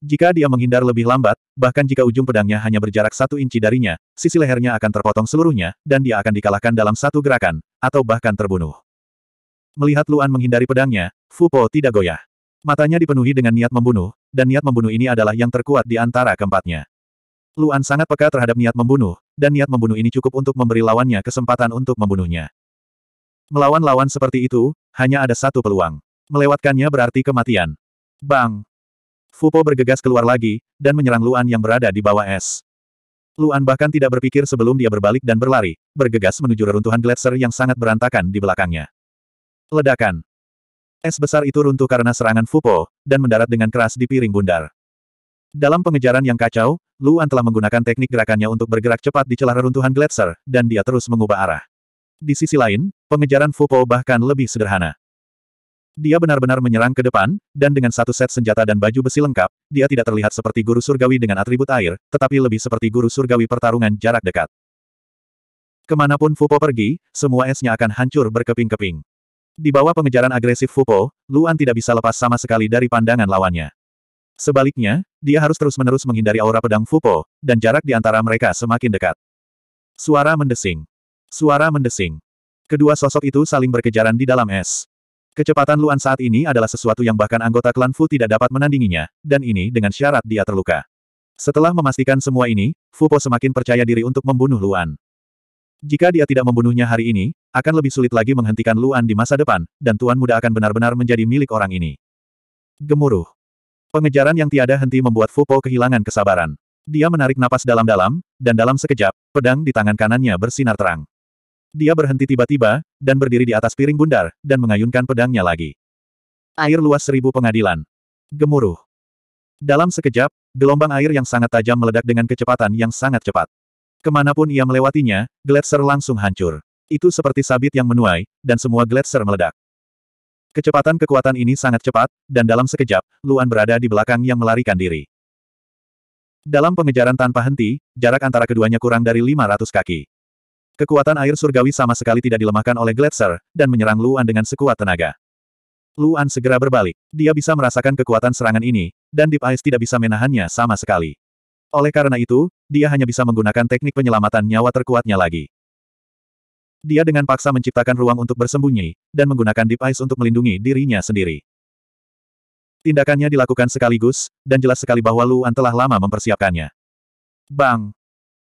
Speaker 1: Jika dia menghindar lebih lambat, bahkan jika ujung pedangnya hanya berjarak satu inci darinya, sisi lehernya akan terpotong seluruhnya, dan dia akan dikalahkan dalam satu gerakan, atau bahkan terbunuh. Melihat Luan menghindari pedangnya, Fu Po tidak goyah. Matanya dipenuhi dengan niat membunuh, dan niat membunuh ini adalah yang terkuat di antara keempatnya. Luan sangat peka terhadap niat membunuh, dan niat membunuh ini cukup untuk memberi lawannya kesempatan untuk membunuhnya. Melawan lawan seperti itu, hanya ada satu peluang. Melewatkannya berarti kematian. Bang! Fupo bergegas keluar lagi, dan menyerang Luan yang berada di bawah es. Luan bahkan tidak berpikir sebelum dia berbalik dan berlari, bergegas menuju reruntuhan gletser yang sangat berantakan di belakangnya. Ledakan. Es besar itu runtuh karena serangan Fupo, dan mendarat dengan keras di piring bundar. Dalam pengejaran yang kacau, Luan telah menggunakan teknik gerakannya untuk bergerak cepat di celah reruntuhan gletser, dan dia terus mengubah arah. Di sisi lain, pengejaran Fupo bahkan lebih sederhana. Dia benar-benar menyerang ke depan, dan dengan satu set senjata dan baju besi lengkap, dia tidak terlihat seperti guru surgawi dengan atribut air, tetapi lebih seperti guru surgawi pertarungan jarak dekat. Kemanapun Fupo pergi, semua esnya akan hancur berkeping-keping. Di bawah pengejaran agresif Fupo, Luan tidak bisa lepas sama sekali dari pandangan lawannya. Sebaliknya, dia harus terus-menerus menghindari aura pedang Fupo, dan jarak di antara mereka semakin dekat. Suara mendesing. Suara mendesing. Kedua sosok itu saling berkejaran di dalam es. Kecepatan Luan saat ini adalah sesuatu yang bahkan anggota klan Fu tidak dapat menandinginya, dan ini dengan syarat dia terluka. Setelah memastikan semua ini, Fu Po semakin percaya diri untuk membunuh Luan. Jika dia tidak membunuhnya hari ini, akan lebih sulit lagi menghentikan Luan di masa depan, dan Tuan Muda akan benar-benar menjadi milik orang ini. Gemuruh. Pengejaran yang tiada henti membuat Fu Po kehilangan kesabaran. Dia menarik napas dalam-dalam, dan dalam sekejap, pedang di tangan kanannya bersinar terang. Dia berhenti tiba-tiba, dan berdiri di atas piring bundar, dan mengayunkan pedangnya lagi. Air luas seribu pengadilan. Gemuruh. Dalam sekejap, gelombang air yang sangat tajam meledak dengan kecepatan yang sangat cepat. Kemanapun ia melewatinya, gletser langsung hancur. Itu seperti sabit yang menuai, dan semua gletser meledak. Kecepatan kekuatan ini sangat cepat, dan dalam sekejap, Luan berada di belakang yang melarikan diri. Dalam pengejaran tanpa henti, jarak antara keduanya kurang dari 500 kaki. Kekuatan air surgawi sama sekali tidak dilemahkan oleh Gletser, dan menyerang Luan dengan sekuat tenaga. Luan segera berbalik. Dia bisa merasakan kekuatan serangan ini, dan Deep Ice tidak bisa menahannya sama sekali. Oleh karena itu, dia hanya bisa menggunakan teknik penyelamatan nyawa terkuatnya lagi. Dia dengan paksa menciptakan ruang untuk bersembunyi, dan menggunakan Deep Ice untuk melindungi dirinya sendiri. Tindakannya dilakukan sekaligus, dan jelas sekali bahwa Luan telah lama mempersiapkannya. Bang!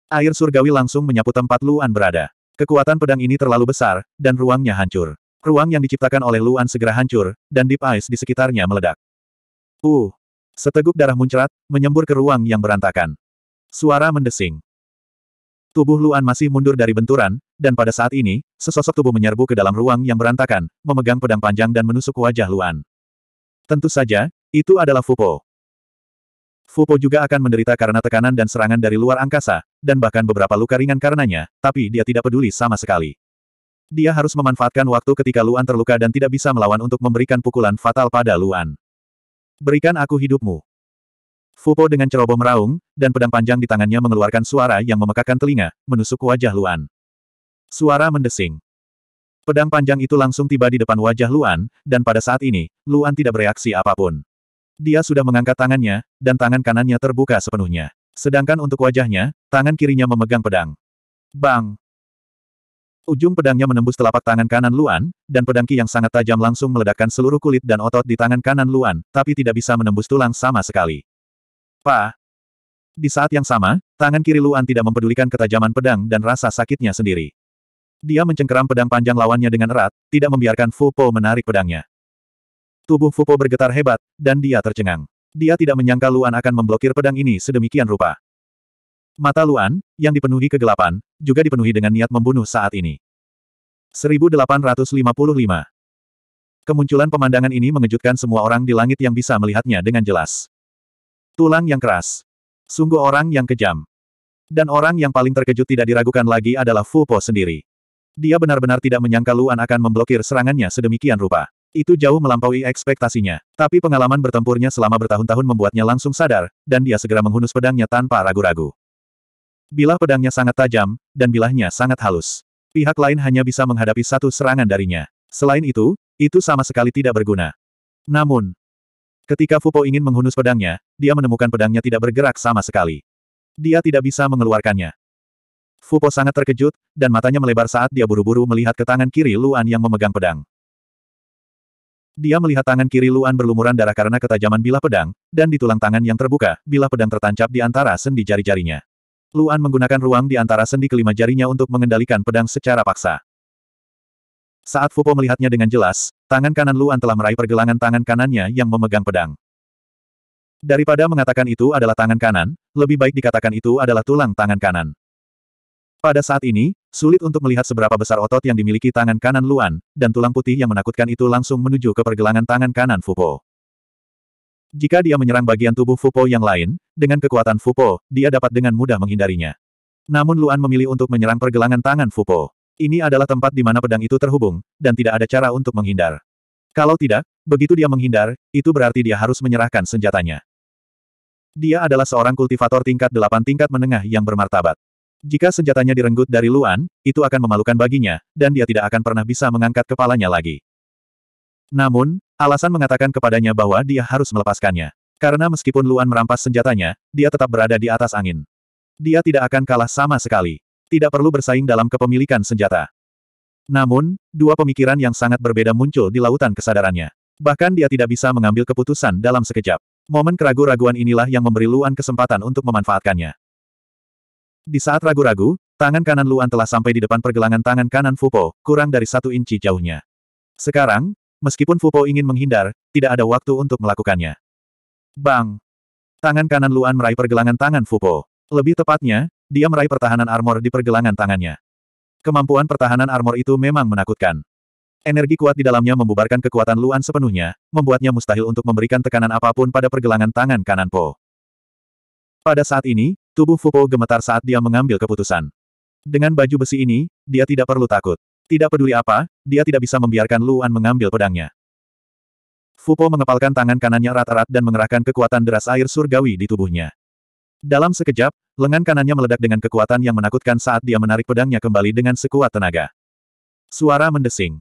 Speaker 1: Air surgawi langsung menyapu tempat Luan berada. Kekuatan pedang ini terlalu besar, dan ruangnya hancur. Ruang yang diciptakan oleh Luan segera hancur, dan Deep Ice di sekitarnya meledak. Uh! Seteguk darah muncrat, menyembur ke ruang yang berantakan. Suara mendesing. Tubuh Luan masih mundur dari benturan, dan pada saat ini, sesosok tubuh menyerbu ke dalam ruang yang berantakan, memegang pedang panjang dan menusuk wajah Luan. Tentu saja, itu adalah Fupo. Fupo juga akan menderita karena tekanan dan serangan dari luar angkasa, dan bahkan beberapa luka ringan karenanya, tapi dia tidak peduli sama sekali. Dia harus memanfaatkan waktu ketika Luan terluka dan tidak bisa melawan untuk memberikan pukulan fatal pada Luan. Berikan aku hidupmu. Fupo dengan ceroboh meraung, dan pedang panjang di tangannya mengeluarkan suara yang memekakan telinga, menusuk wajah Luan. Suara mendesing. Pedang panjang itu langsung tiba di depan wajah Luan, dan pada saat ini, Luan tidak bereaksi apapun. Dia sudah mengangkat tangannya, dan tangan kanannya terbuka sepenuhnya. Sedangkan untuk wajahnya, tangan kirinya memegang pedang. Bang! Ujung pedangnya menembus telapak tangan kanan Luan, dan pedang ki yang sangat tajam langsung meledakkan seluruh kulit dan otot di tangan kanan Luan, tapi tidak bisa menembus tulang sama sekali. Pa! Di saat yang sama, tangan kiri Luan tidak mempedulikan ketajaman pedang dan rasa sakitnya sendiri. Dia mencengkeram pedang panjang lawannya dengan erat, tidak membiarkan Fu Po menarik pedangnya. Tubuh Fupo bergetar hebat, dan dia tercengang. Dia tidak menyangka Luan akan memblokir pedang ini sedemikian rupa. Mata Luan, yang dipenuhi kegelapan, juga dipenuhi dengan niat membunuh saat ini. 1855 Kemunculan pemandangan ini mengejutkan semua orang di langit yang bisa melihatnya dengan jelas. Tulang yang keras. Sungguh orang yang kejam. Dan orang yang paling terkejut tidak diragukan lagi adalah Fupo sendiri. Dia benar-benar tidak menyangka Luan akan memblokir serangannya sedemikian rupa. Itu jauh melampaui ekspektasinya, tapi pengalaman bertempurnya selama bertahun-tahun membuatnya langsung sadar, dan dia segera menghunus pedangnya tanpa ragu-ragu. Bilah pedangnya sangat tajam, dan bilahnya sangat halus. Pihak lain hanya bisa menghadapi satu serangan darinya. Selain itu, itu sama sekali tidak berguna. Namun, ketika Fupo ingin menghunus pedangnya, dia menemukan pedangnya tidak bergerak sama sekali. Dia tidak bisa mengeluarkannya. Fupo sangat terkejut, dan matanya melebar saat dia buru-buru melihat ke tangan kiri Luan yang memegang pedang. Dia melihat tangan kiri Luan berlumuran darah karena ketajaman bilah pedang, dan di tulang tangan yang terbuka, bilah pedang tertancap di antara sendi jari-jarinya. Luan menggunakan ruang di antara sendi kelima jarinya untuk mengendalikan pedang secara paksa. Saat Fupo melihatnya dengan jelas, tangan kanan Luan telah meraih pergelangan tangan kanannya yang memegang pedang. Daripada mengatakan itu adalah tangan kanan, lebih baik dikatakan itu adalah tulang tangan kanan. Pada saat ini, sulit untuk melihat seberapa besar otot yang dimiliki tangan kanan Luan, dan tulang putih yang menakutkan itu langsung menuju ke pergelangan tangan kanan Fupo. Jika dia menyerang bagian tubuh Fupo yang lain, dengan kekuatan Fupo, dia dapat dengan mudah menghindarinya. Namun Luan memilih untuk menyerang pergelangan tangan Fupo. Ini adalah tempat di mana pedang itu terhubung, dan tidak ada cara untuk menghindar. Kalau tidak, begitu dia menghindar, itu berarti dia harus menyerahkan senjatanya. Dia adalah seorang kultivator tingkat delapan tingkat menengah yang bermartabat. Jika senjatanya direnggut dari Luan, itu akan memalukan baginya, dan dia tidak akan pernah bisa mengangkat kepalanya lagi. Namun, alasan mengatakan kepadanya bahwa dia harus melepaskannya. Karena meskipun Luan merampas senjatanya, dia tetap berada di atas angin. Dia tidak akan kalah sama sekali. Tidak perlu bersaing dalam kepemilikan senjata. Namun, dua pemikiran yang sangat berbeda muncul di lautan kesadarannya. Bahkan dia tidak bisa mengambil keputusan dalam sekejap. Momen keraguan raguan inilah yang memberi Luan kesempatan untuk memanfaatkannya. Di saat ragu-ragu, tangan kanan Luan telah sampai di depan pergelangan tangan kanan Fupo, kurang dari satu inci jauhnya. Sekarang, meskipun Fupo ingin menghindar, tidak ada waktu untuk melakukannya. Bang! Tangan kanan Luan meraih pergelangan tangan Fupo. Lebih tepatnya, dia meraih pertahanan armor di pergelangan tangannya. Kemampuan pertahanan armor itu memang menakutkan. Energi kuat di dalamnya membubarkan kekuatan Luan sepenuhnya, membuatnya mustahil untuk memberikan tekanan apapun pada pergelangan tangan kanan Po. Pada saat ini, Tubuh Fupo gemetar saat dia mengambil keputusan. Dengan baju besi ini, dia tidak perlu takut. Tidak peduli apa, dia tidak bisa membiarkan Luan mengambil pedangnya. Fupo mengepalkan tangan kanannya rata rat dan mengerahkan kekuatan deras air surgawi di tubuhnya. Dalam sekejap, lengan kanannya meledak dengan kekuatan yang menakutkan saat dia menarik pedangnya kembali dengan sekuat tenaga. Suara mendesing.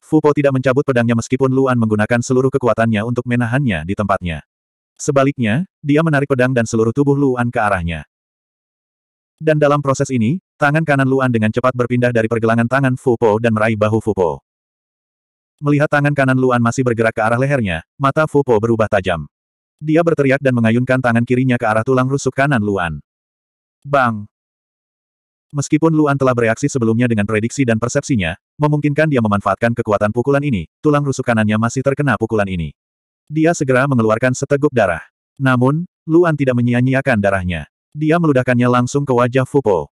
Speaker 1: Fupo tidak mencabut pedangnya meskipun Luan menggunakan seluruh kekuatannya untuk menahannya di tempatnya. Sebaliknya, dia menarik pedang dan seluruh tubuh Luan ke arahnya. Dan dalam proses ini, tangan kanan Luan dengan cepat berpindah dari pergelangan tangan Fupo dan meraih bahu Fupo. Melihat tangan kanan Luan masih bergerak ke arah lehernya, mata Fupo berubah tajam. Dia berteriak dan mengayunkan tangan kirinya ke arah tulang rusuk kanan Luan. Bang! Meskipun Luan telah bereaksi sebelumnya dengan prediksi dan persepsinya, memungkinkan dia memanfaatkan kekuatan pukulan ini, tulang rusuk kanannya masih terkena pukulan ini. Dia segera mengeluarkan seteguk darah. Namun, Luan tidak menyia-nyiakan darahnya. Dia meludahkannya langsung ke wajah Fupo.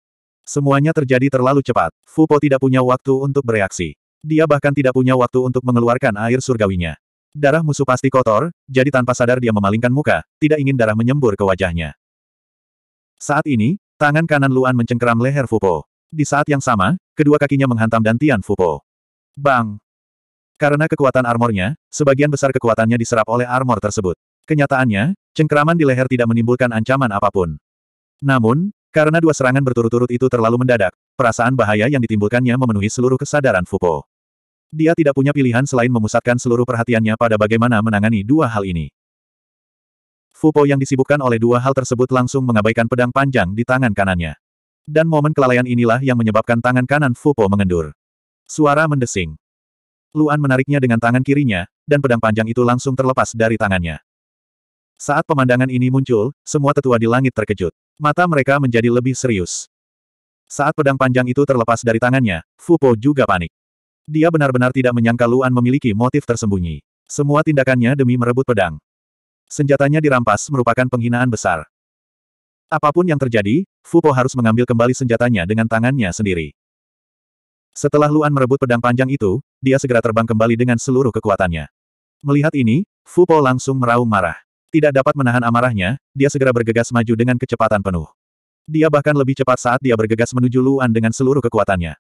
Speaker 1: Semuanya terjadi terlalu cepat. Fupo tidak punya waktu untuk bereaksi. Dia bahkan tidak punya waktu untuk mengeluarkan air surgawinya. Darah musuh pasti kotor, jadi tanpa sadar dia memalingkan muka, tidak ingin darah menyembur ke wajahnya. Saat ini, tangan kanan Luan mencengkeram leher Fupo. Di saat yang sama, kedua kakinya menghantam dantian Fupo. Bang! Karena kekuatan armornya, sebagian besar kekuatannya diserap oleh armor tersebut. Kenyataannya, cengkeraman di leher tidak menimbulkan ancaman apapun. Namun, karena dua serangan berturut-turut itu terlalu mendadak, perasaan bahaya yang ditimbulkannya memenuhi seluruh kesadaran Fupo. Dia tidak punya pilihan selain memusatkan seluruh perhatiannya pada bagaimana menangani dua hal ini. Fupo yang disibukkan oleh dua hal tersebut langsung mengabaikan pedang panjang di tangan kanannya. Dan momen kelalaian inilah yang menyebabkan tangan kanan Fupo mengendur. Suara mendesing. Luan menariknya dengan tangan kirinya, dan pedang panjang itu langsung terlepas dari tangannya. Saat pemandangan ini muncul, semua tetua di langit terkejut. Mata mereka menjadi lebih serius. Saat pedang panjang itu terlepas dari tangannya, Fupo juga panik. Dia benar-benar tidak menyangka Luan memiliki motif tersembunyi. Semua tindakannya demi merebut pedang. Senjatanya dirampas merupakan penghinaan besar. Apapun yang terjadi, Fupo harus mengambil kembali senjatanya dengan tangannya sendiri. Setelah Luan merebut pedang panjang itu, dia segera terbang kembali dengan seluruh kekuatannya. Melihat ini, Fu Po langsung meraung marah. Tidak dapat menahan amarahnya, dia segera bergegas maju dengan kecepatan penuh. Dia bahkan lebih cepat saat dia bergegas menuju Luan dengan seluruh kekuatannya.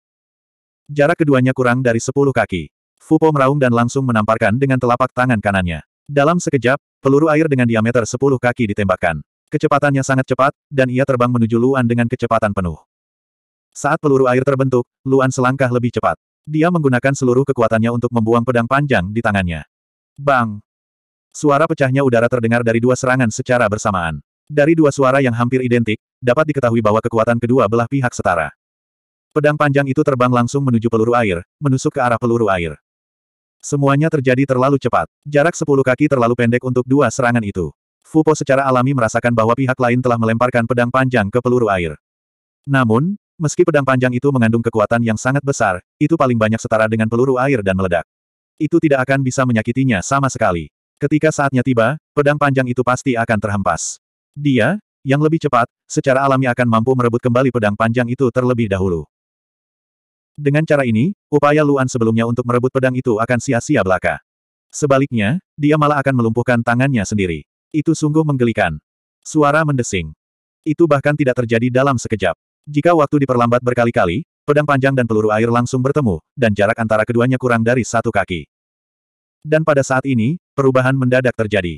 Speaker 1: Jarak keduanya kurang dari sepuluh kaki. Fu Po meraung dan langsung menamparkan dengan telapak tangan kanannya. Dalam sekejap, peluru air dengan diameter sepuluh kaki ditembakkan. Kecepatannya sangat cepat, dan ia terbang menuju Luan dengan kecepatan penuh. Saat peluru air terbentuk, Luan selangkah lebih cepat. Dia menggunakan seluruh kekuatannya untuk membuang pedang panjang di tangannya. Bang! Suara pecahnya udara terdengar dari dua serangan secara bersamaan. Dari dua suara yang hampir identik, dapat diketahui bahwa kekuatan kedua belah pihak setara. Pedang panjang itu terbang langsung menuju peluru air, menusuk ke arah peluru air. Semuanya terjadi terlalu cepat. Jarak sepuluh kaki terlalu pendek untuk dua serangan itu. Fupo secara alami merasakan bahwa pihak lain telah melemparkan pedang panjang ke peluru air. Namun, Meski pedang panjang itu mengandung kekuatan yang sangat besar, itu paling banyak setara dengan peluru air dan meledak. Itu tidak akan bisa menyakitinya sama sekali. Ketika saatnya tiba, pedang panjang itu pasti akan terhempas. Dia, yang lebih cepat, secara alami akan mampu merebut kembali pedang panjang itu terlebih dahulu. Dengan cara ini, upaya Luan sebelumnya untuk merebut pedang itu akan sia-sia belaka. Sebaliknya, dia malah akan melumpuhkan tangannya sendiri. Itu sungguh menggelikan. Suara mendesing. Itu bahkan tidak terjadi dalam sekejap. Jika waktu diperlambat berkali-kali, pedang panjang dan peluru air langsung bertemu, dan jarak antara keduanya kurang dari satu kaki. Dan pada saat ini, perubahan mendadak terjadi.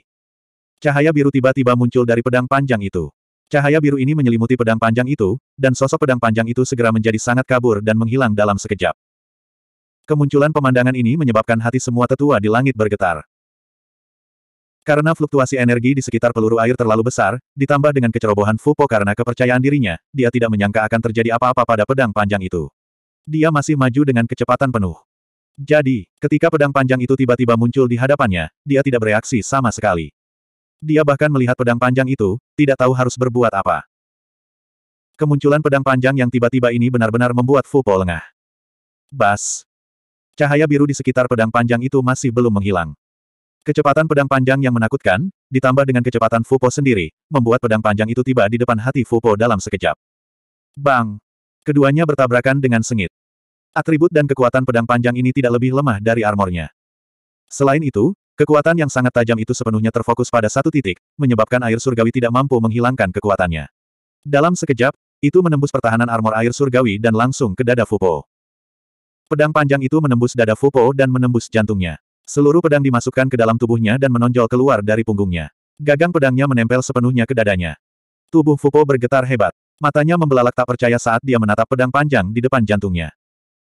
Speaker 1: Cahaya biru tiba-tiba muncul dari pedang panjang itu. Cahaya biru ini menyelimuti pedang panjang itu, dan sosok pedang panjang itu segera menjadi sangat kabur dan menghilang dalam sekejap. Kemunculan pemandangan ini menyebabkan hati semua tetua di langit bergetar. Karena fluktuasi energi di sekitar peluru air terlalu besar, ditambah dengan kecerobohan Fupo karena kepercayaan dirinya, dia tidak menyangka akan terjadi apa-apa pada pedang panjang itu. Dia masih maju dengan kecepatan penuh. Jadi, ketika pedang panjang itu tiba-tiba muncul di hadapannya, dia tidak bereaksi sama sekali. Dia bahkan melihat pedang panjang itu, tidak tahu harus berbuat apa. Kemunculan pedang panjang yang tiba-tiba ini benar-benar membuat Fupo lengah. Bas. Cahaya biru di sekitar pedang panjang itu masih belum menghilang. Kecepatan pedang panjang yang menakutkan, ditambah dengan kecepatan Fupo sendiri, membuat pedang panjang itu tiba di depan hati Fupo dalam sekejap. Bang! Keduanya bertabrakan dengan sengit. Atribut dan kekuatan pedang panjang ini tidak lebih lemah dari armornya. Selain itu, kekuatan yang sangat tajam itu sepenuhnya terfokus pada satu titik, menyebabkan air surgawi tidak mampu menghilangkan kekuatannya. Dalam sekejap, itu menembus pertahanan armor air surgawi dan langsung ke dada Fupo. Pedang panjang itu menembus dada Fupo dan menembus jantungnya. Seluruh pedang dimasukkan ke dalam tubuhnya dan menonjol keluar dari punggungnya. Gagang pedangnya menempel sepenuhnya ke dadanya. Tubuh Fupo bergetar hebat. Matanya membelalak tak percaya saat dia menatap pedang panjang di depan jantungnya.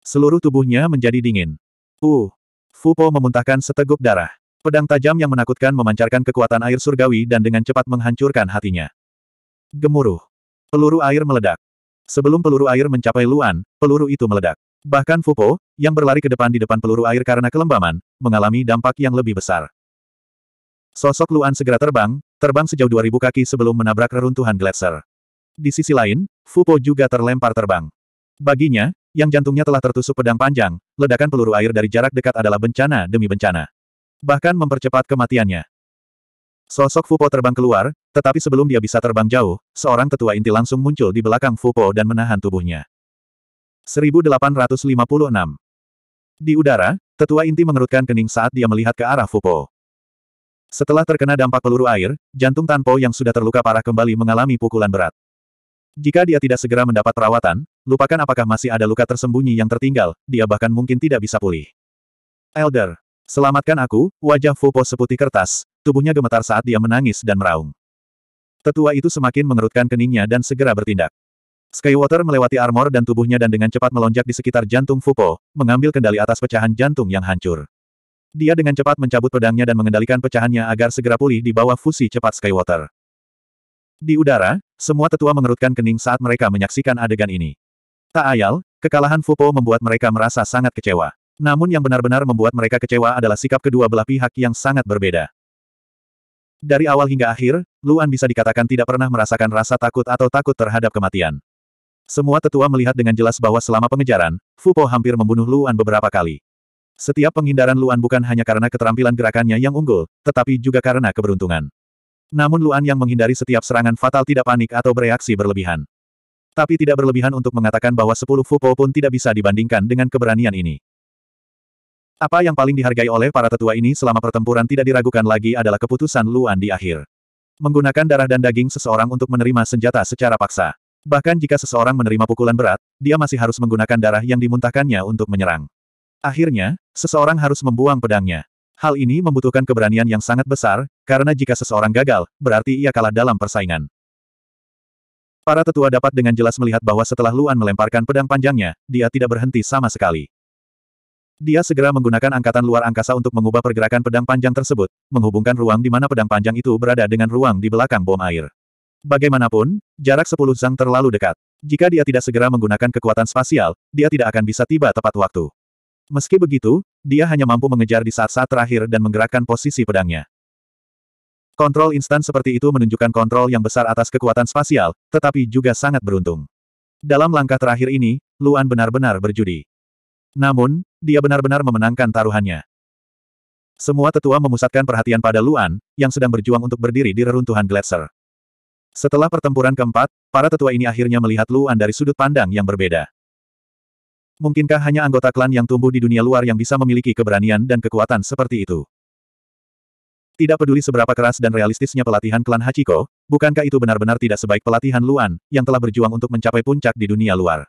Speaker 1: Seluruh tubuhnya menjadi dingin. Uh! Fupo memuntahkan seteguk darah. Pedang tajam yang menakutkan memancarkan kekuatan air surgawi dan dengan cepat menghancurkan hatinya. Gemuruh. Peluru air meledak. Sebelum peluru air mencapai Luan, peluru itu meledak. Bahkan Fupo, yang berlari ke depan di depan peluru air karena kelembaman, mengalami dampak yang lebih besar. Sosok Luan segera terbang, terbang sejauh 2000 kaki sebelum menabrak reruntuhan gletser. Di sisi lain, Fupo juga terlempar terbang. Baginya, yang jantungnya telah tertusuk pedang panjang, ledakan peluru air dari jarak dekat adalah bencana demi bencana. Bahkan mempercepat kematiannya. Sosok Fupo terbang keluar, tetapi sebelum dia bisa terbang jauh, seorang tetua inti langsung muncul di belakang Fupo dan menahan tubuhnya. 1856. Di udara, tetua inti mengerutkan kening saat dia melihat ke arah Fupo. Setelah terkena dampak peluru air, jantung Tanpo yang sudah terluka parah kembali mengalami pukulan berat. Jika dia tidak segera mendapat perawatan, lupakan apakah masih ada luka tersembunyi yang tertinggal, dia bahkan mungkin tidak bisa pulih. Elder, selamatkan aku, wajah Fupo seputih kertas, tubuhnya gemetar saat dia menangis dan meraung. Tetua itu semakin mengerutkan keningnya dan segera bertindak. Skywater melewati armor dan tubuhnya dan dengan cepat melonjak di sekitar jantung Fupo, mengambil kendali atas pecahan jantung yang hancur. Dia dengan cepat mencabut pedangnya dan mengendalikan pecahannya agar segera pulih di bawah fusi cepat Skywater. Di udara, semua tetua mengerutkan kening saat mereka menyaksikan adegan ini. Tak ayal, kekalahan Fupo membuat mereka merasa sangat kecewa. Namun yang benar-benar membuat mereka kecewa adalah sikap kedua belah pihak yang sangat berbeda. Dari awal hingga akhir, Luan bisa dikatakan tidak pernah merasakan rasa takut atau takut terhadap kematian. Semua tetua melihat dengan jelas bahwa selama pengejaran, Fu Po hampir membunuh Luan beberapa kali. Setiap penghindaran Luan bukan hanya karena keterampilan gerakannya yang unggul, tetapi juga karena keberuntungan. Namun Luan yang menghindari setiap serangan fatal tidak panik atau bereaksi berlebihan. Tapi tidak berlebihan untuk mengatakan bahwa sepuluh Po pun tidak bisa dibandingkan dengan keberanian ini. Apa yang paling dihargai oleh para tetua ini selama pertempuran tidak diragukan lagi adalah keputusan Luan di akhir. Menggunakan darah dan daging seseorang untuk menerima senjata secara paksa. Bahkan jika seseorang menerima pukulan berat, dia masih harus menggunakan darah yang dimuntahkannya untuk menyerang. Akhirnya, seseorang harus membuang pedangnya. Hal ini membutuhkan keberanian yang sangat besar, karena jika seseorang gagal, berarti ia kalah dalam persaingan. Para tetua dapat dengan jelas melihat bahwa setelah Luan melemparkan pedang panjangnya, dia tidak berhenti sama sekali. Dia segera menggunakan angkatan luar angkasa untuk mengubah pergerakan pedang panjang tersebut, menghubungkan ruang di mana pedang panjang itu berada dengan ruang di belakang bom air. Bagaimanapun, jarak 10 zang terlalu dekat. Jika dia tidak segera menggunakan kekuatan spasial, dia tidak akan bisa tiba tepat waktu. Meski begitu, dia hanya mampu mengejar di saat-saat terakhir dan menggerakkan posisi pedangnya. Kontrol instan seperti itu menunjukkan kontrol yang besar atas kekuatan spasial, tetapi juga sangat beruntung. Dalam langkah terakhir ini, Luan benar-benar berjudi. Namun, dia benar-benar memenangkan taruhannya. Semua tetua memusatkan perhatian pada Luan, yang sedang berjuang untuk berdiri di reruntuhan Gletser. Setelah pertempuran keempat, para tetua ini akhirnya melihat Luan dari sudut pandang yang berbeda. Mungkinkah hanya anggota klan yang tumbuh di dunia luar yang bisa memiliki keberanian dan kekuatan seperti itu? Tidak peduli seberapa keras dan realistisnya pelatihan klan Hachiko, bukankah itu benar-benar tidak sebaik pelatihan Luan, yang telah berjuang untuk mencapai puncak di dunia luar?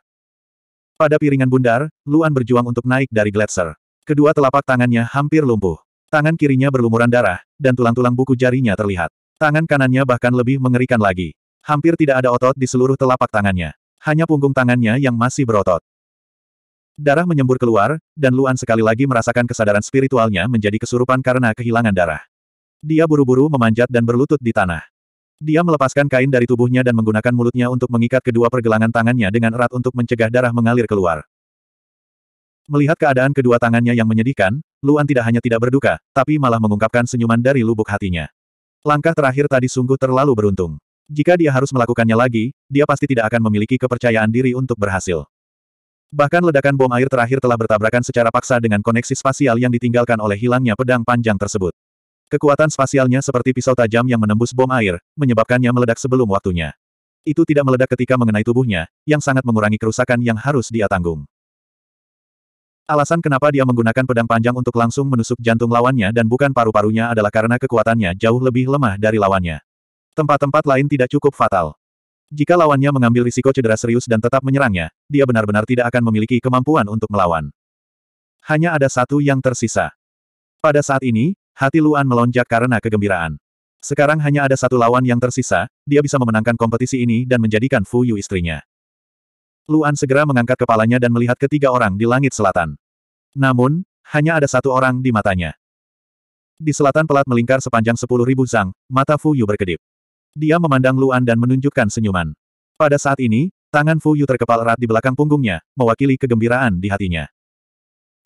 Speaker 1: Pada piringan bundar, Luan berjuang untuk naik dari gletser. Kedua telapak tangannya hampir lumpuh. Tangan kirinya berlumuran darah, dan tulang-tulang buku jarinya terlihat. Tangan kanannya bahkan lebih mengerikan lagi. Hampir tidak ada otot di seluruh telapak tangannya. Hanya punggung tangannya yang masih berotot. Darah menyembur keluar, dan Luan sekali lagi merasakan kesadaran spiritualnya menjadi kesurupan karena kehilangan darah. Dia buru-buru memanjat dan berlutut di tanah. Dia melepaskan kain dari tubuhnya dan menggunakan mulutnya untuk mengikat kedua pergelangan tangannya dengan erat untuk mencegah darah mengalir keluar. Melihat keadaan kedua tangannya yang menyedihkan, Luan tidak hanya tidak berduka, tapi malah mengungkapkan senyuman dari lubuk hatinya. Langkah terakhir tadi sungguh terlalu beruntung. Jika dia harus melakukannya lagi, dia pasti tidak akan memiliki kepercayaan diri untuk berhasil. Bahkan ledakan bom air terakhir telah bertabrakan secara paksa dengan koneksi spasial yang ditinggalkan oleh hilangnya pedang panjang tersebut. Kekuatan spasialnya seperti pisau tajam yang menembus bom air, menyebabkannya meledak sebelum waktunya. Itu tidak meledak ketika mengenai tubuhnya, yang sangat mengurangi kerusakan yang harus dia tanggung. Alasan kenapa dia menggunakan pedang panjang untuk langsung menusuk jantung lawannya dan bukan paru-parunya adalah karena kekuatannya jauh lebih lemah dari lawannya. Tempat-tempat lain tidak cukup fatal. Jika lawannya mengambil risiko cedera serius dan tetap menyerangnya, dia benar-benar tidak akan memiliki kemampuan untuk melawan. Hanya ada satu yang tersisa. Pada saat ini, hati Luan melonjak karena kegembiraan. Sekarang hanya ada satu lawan yang tersisa, dia bisa memenangkan kompetisi ini dan menjadikan Fu Yu istrinya. Luan segera mengangkat kepalanya dan melihat ketiga orang di langit selatan. Namun, hanya ada satu orang di matanya. Di selatan pelat melingkar sepanjang sepuluh ribu zang, mata Fu Yu berkedip. Dia memandang Luan dan menunjukkan senyuman. Pada saat ini, tangan Fu Yu terkepal erat di belakang punggungnya, mewakili kegembiraan di hatinya.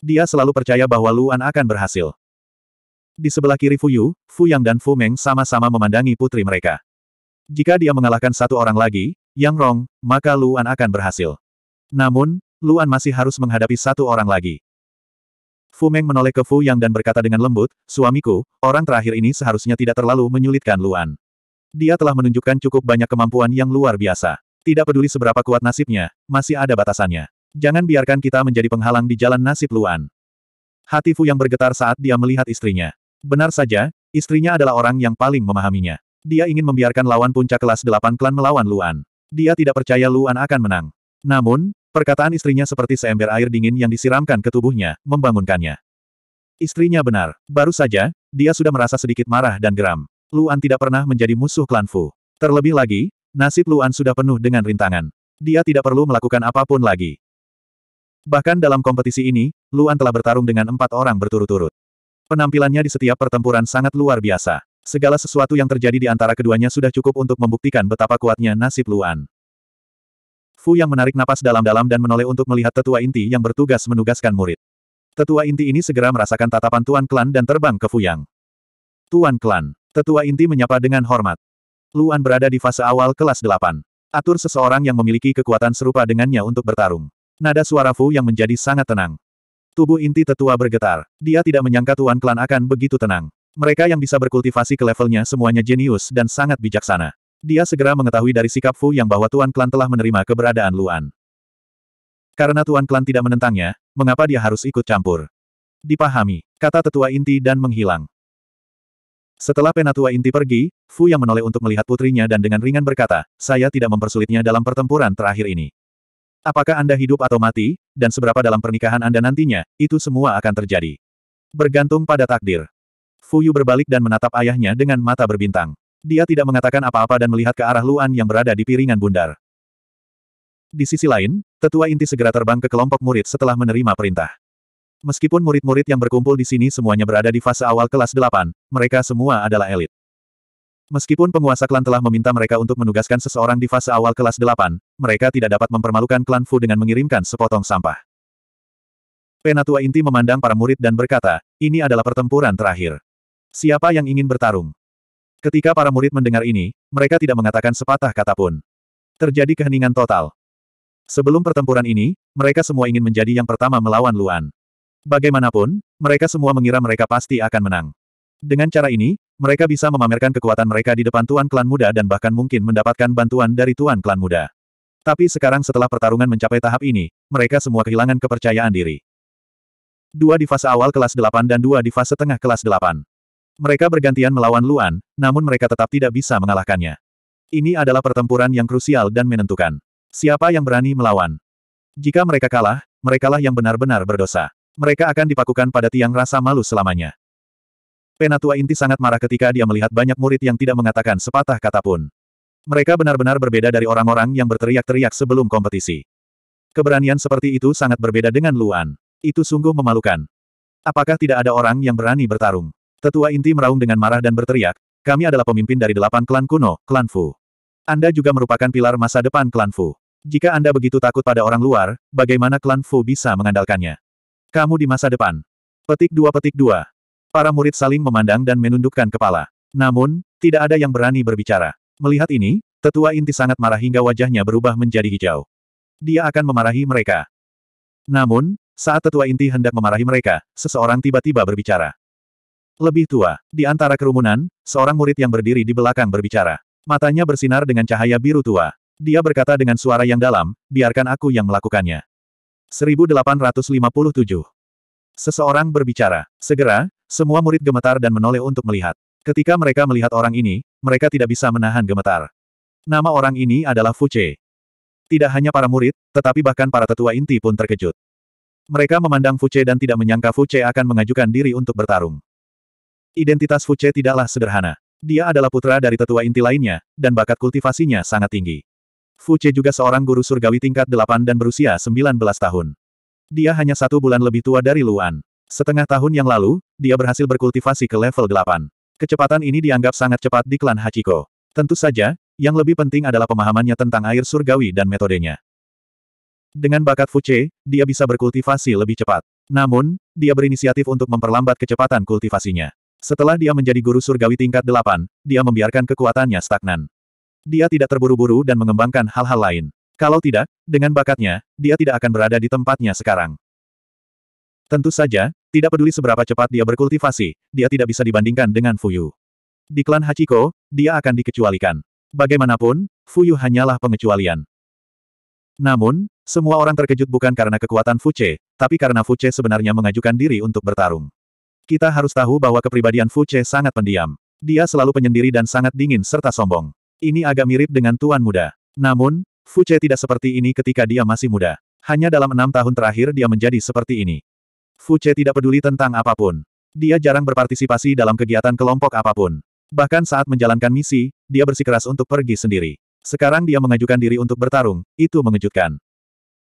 Speaker 1: Dia selalu percaya bahwa Luan akan berhasil. Di sebelah kiri Fu Yu, Fu Yang dan Fu Meng sama-sama memandangi putri mereka. Jika dia mengalahkan satu orang lagi, yang Rong, maka Luan akan berhasil. Namun, Luan masih harus menghadapi satu orang lagi. Fu Meng menoleh ke Fu Yang dan berkata dengan lembut, Suamiku, orang terakhir ini seharusnya tidak terlalu menyulitkan Luan. Dia telah menunjukkan cukup banyak kemampuan yang luar biasa. Tidak peduli seberapa kuat nasibnya, masih ada batasannya. Jangan biarkan kita menjadi penghalang di jalan nasib Luan. Hati Fu Yang bergetar saat dia melihat istrinya. Benar saja, istrinya adalah orang yang paling memahaminya. Dia ingin membiarkan lawan puncak kelas 8 klan melawan Luan. Dia tidak percaya Luan akan menang. Namun, perkataan istrinya seperti seember air dingin yang disiramkan ke tubuhnya, membangunkannya. Istrinya benar. Baru saja, dia sudah merasa sedikit marah dan geram. Luan tidak pernah menjadi musuh klan Fu. Terlebih lagi, nasib Luan sudah penuh dengan rintangan. Dia tidak perlu melakukan apapun lagi. Bahkan dalam kompetisi ini, Luan telah bertarung dengan empat orang berturut-turut. Penampilannya di setiap pertempuran sangat luar biasa. Segala sesuatu yang terjadi di antara keduanya sudah cukup untuk membuktikan betapa kuatnya nasib Luan. Fu yang menarik napas dalam-dalam dan menoleh untuk melihat tetua inti yang bertugas menugaskan murid. Tetua inti ini segera merasakan tatapan Tuan Klan dan terbang ke Fu yang. Tuan Klan, tetua inti menyapa dengan hormat. Luan berada di fase awal kelas 8. Atur seseorang yang memiliki kekuatan serupa dengannya untuk bertarung. Nada suara Fu yang menjadi sangat tenang. Tubuh inti tetua bergetar. Dia tidak menyangka Tuan Klan akan begitu tenang. Mereka yang bisa berkultivasi ke levelnya semuanya jenius dan sangat bijaksana. Dia segera mengetahui dari sikap Fu yang bahwa Tuan Klan telah menerima keberadaan Luan. Karena Tuan Klan tidak menentangnya, mengapa dia harus ikut campur? Dipahami, kata tetua inti dan menghilang. Setelah penatua inti pergi, Fu yang menoleh untuk melihat putrinya dan dengan ringan berkata, saya tidak mempersulitnya dalam pertempuran terakhir ini. Apakah Anda hidup atau mati, dan seberapa dalam pernikahan Anda nantinya, itu semua akan terjadi. Bergantung pada takdir. Fuyu berbalik dan menatap ayahnya dengan mata berbintang. Dia tidak mengatakan apa-apa dan melihat ke arah Luan yang berada di piringan bundar. Di sisi lain, tetua inti segera terbang ke kelompok murid setelah menerima perintah. Meskipun murid-murid yang berkumpul di sini semuanya berada di fase awal kelas 8, mereka semua adalah elit. Meskipun penguasa klan telah meminta mereka untuk menugaskan seseorang di fase awal kelas 8, mereka tidak dapat mempermalukan klan Fu dengan mengirimkan sepotong sampah. Penatua inti memandang para murid dan berkata, ini adalah pertempuran terakhir. Siapa yang ingin bertarung? Ketika para murid mendengar ini, mereka tidak mengatakan sepatah kata pun. Terjadi keheningan total. Sebelum pertempuran ini, mereka semua ingin menjadi yang pertama melawan Luan. Bagaimanapun, mereka semua mengira mereka pasti akan menang. Dengan cara ini, mereka bisa memamerkan kekuatan mereka di depan Tuan Klan Muda dan bahkan mungkin mendapatkan bantuan dari Tuan Klan Muda. Tapi sekarang setelah pertarungan mencapai tahap ini, mereka semua kehilangan kepercayaan diri. Dua di fase awal kelas 8 dan dua di fase tengah kelas 8. Mereka bergantian melawan Luan, namun mereka tetap tidak bisa mengalahkannya. Ini adalah pertempuran yang krusial dan menentukan. Siapa yang berani melawan? Jika mereka kalah, merekalah yang benar-benar berdosa. Mereka akan dipakukan pada tiang rasa malu selamanya. Penatua inti sangat marah ketika dia melihat banyak murid yang tidak mengatakan sepatah kata pun. Mereka benar-benar berbeda dari orang-orang yang berteriak-teriak sebelum kompetisi. Keberanian seperti itu sangat berbeda dengan Luan. Itu sungguh memalukan. Apakah tidak ada orang yang berani bertarung? Tetua inti meraung dengan marah dan berteriak, kami adalah pemimpin dari delapan klan kuno, klan Fu. Anda juga merupakan pilar masa depan klan Fu. Jika Anda begitu takut pada orang luar, bagaimana klan Fu bisa mengandalkannya? Kamu di masa depan. Petik dua petik dua. Para murid saling memandang dan menundukkan kepala. Namun, tidak ada yang berani berbicara. Melihat ini, tetua inti sangat marah hingga wajahnya berubah menjadi hijau. Dia akan memarahi mereka. Namun, saat tetua inti hendak memarahi mereka, seseorang tiba-tiba berbicara. Lebih tua, di antara kerumunan, seorang murid yang berdiri di belakang berbicara. Matanya bersinar dengan cahaya biru tua. Dia berkata dengan suara yang dalam, biarkan aku yang melakukannya. 1857 Seseorang berbicara. Segera, semua murid gemetar dan menoleh untuk melihat. Ketika mereka melihat orang ini, mereka tidak bisa menahan gemetar. Nama orang ini adalah Fuce. Tidak hanya para murid, tetapi bahkan para tetua inti pun terkejut. Mereka memandang Fuce dan tidak menyangka Fuce akan mengajukan diri untuk bertarung. Identitas Fuce tidaklah sederhana. Dia adalah putra dari tetua inti lainnya, dan bakat kultivasinya sangat tinggi. Fuce juga seorang guru surgawi tingkat 8 dan berusia 19 tahun. Dia hanya satu bulan lebih tua dari Luan. Setengah tahun yang lalu, dia berhasil berkultivasi ke level 8. Kecepatan ini dianggap sangat cepat di klan Hachiko. Tentu saja, yang lebih penting adalah pemahamannya tentang air surgawi dan metodenya. Dengan bakat Fuce, dia bisa berkultivasi lebih cepat. Namun, dia berinisiatif untuk memperlambat kecepatan kultivasinya. Setelah dia menjadi guru surgawi tingkat delapan, dia membiarkan kekuatannya stagnan. Dia tidak terburu-buru dan mengembangkan hal-hal lain. Kalau tidak, dengan bakatnya, dia tidak akan berada di tempatnya sekarang. Tentu saja, tidak peduli seberapa cepat dia berkultivasi, dia tidak bisa dibandingkan dengan Fuyu. Di klan Hachiko, dia akan dikecualikan. Bagaimanapun, Fuyu hanyalah pengecualian. Namun, semua orang terkejut bukan karena kekuatan Fuce, tapi karena Fuce sebenarnya mengajukan diri untuk bertarung. Kita harus tahu bahwa kepribadian Fu sangat pendiam. Dia selalu penyendiri dan sangat dingin serta sombong. Ini agak mirip dengan tuan muda. Namun, Fu tidak seperti ini ketika dia masih muda. Hanya dalam enam tahun terakhir dia menjadi seperti ini. Fu tidak peduli tentang apapun. Dia jarang berpartisipasi dalam kegiatan kelompok apapun. Bahkan saat menjalankan misi, dia bersikeras untuk pergi sendiri. Sekarang dia mengajukan diri untuk bertarung, itu mengejutkan.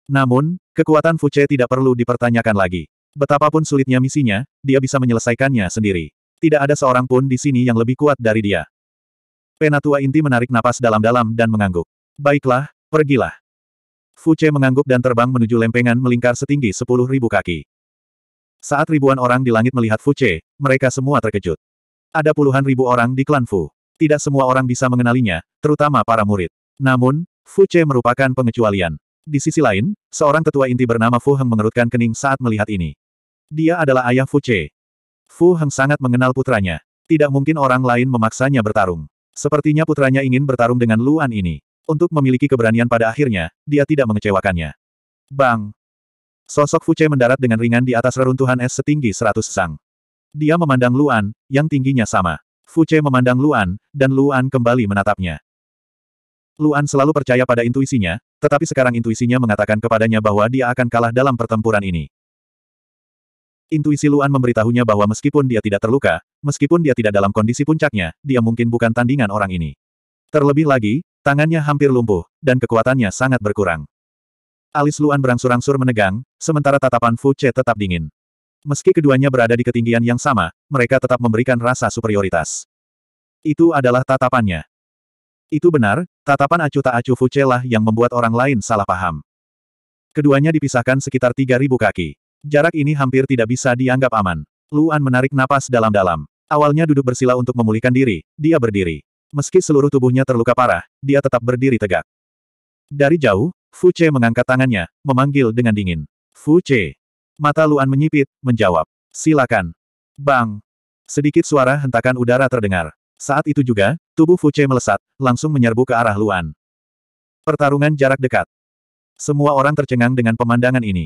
Speaker 1: Namun, kekuatan Fu tidak perlu dipertanyakan lagi. Betapapun sulitnya misinya, dia bisa menyelesaikannya sendiri. Tidak ada seorang pun di sini yang lebih kuat dari dia. Penatua inti menarik napas dalam-dalam dan mengangguk. Baiklah, pergilah. Fuce mengangguk dan terbang menuju lempengan melingkar setinggi sepuluh ribu kaki. Saat ribuan orang di langit melihat Fuce, mereka semua terkejut. Ada puluhan ribu orang di klan Fu. Tidak semua orang bisa mengenalinya, terutama para murid. Namun, Fuce merupakan pengecualian. Di sisi lain, seorang tetua inti bernama Fu Heng mengerutkan kening saat melihat ini. Dia adalah ayah Fu Che. Fu Heng sangat mengenal putranya. Tidak mungkin orang lain memaksanya bertarung. Sepertinya putranya ingin bertarung dengan Luan ini. Untuk memiliki keberanian pada akhirnya, dia tidak mengecewakannya. Bang! Sosok Fu Che mendarat dengan ringan di atas reruntuhan es setinggi seratus sang. Dia memandang Luan, yang tingginya sama. Fu Che memandang Luan, dan Luan kembali menatapnya. Luan selalu percaya pada intuisinya, tetapi sekarang intuisinya mengatakan kepadanya bahwa dia akan kalah dalam pertempuran ini. Intuisi Luan memberitahunya bahwa meskipun dia tidak terluka, meskipun dia tidak dalam kondisi puncaknya, dia mungkin bukan tandingan orang ini. Terlebih lagi, tangannya hampir lumpuh, dan kekuatannya sangat berkurang. Alis Luan berangsur-angsur menegang, sementara tatapan Fu Che tetap dingin. Meski keduanya berada di ketinggian yang sama, mereka tetap memberikan rasa superioritas. Itu adalah tatapannya. Itu benar, tatapan acuh tak acuh Fu Che lah yang membuat orang lain salah paham. Keduanya dipisahkan sekitar 3.000 kaki. Jarak ini hampir tidak bisa dianggap aman. Luan menarik napas dalam-dalam. Awalnya duduk bersila untuk memulihkan diri, dia berdiri. Meski seluruh tubuhnya terluka parah, dia tetap berdiri tegak. Dari jauh, Fu Che mengangkat tangannya, memanggil dengan dingin. Fu Che. Mata Luan menyipit, menjawab. Silakan. Bang. Sedikit suara hentakan udara terdengar. Saat itu juga, tubuh Fu Che melesat, langsung menyerbu ke arah Luan. Pertarungan jarak dekat. Semua orang tercengang dengan pemandangan ini.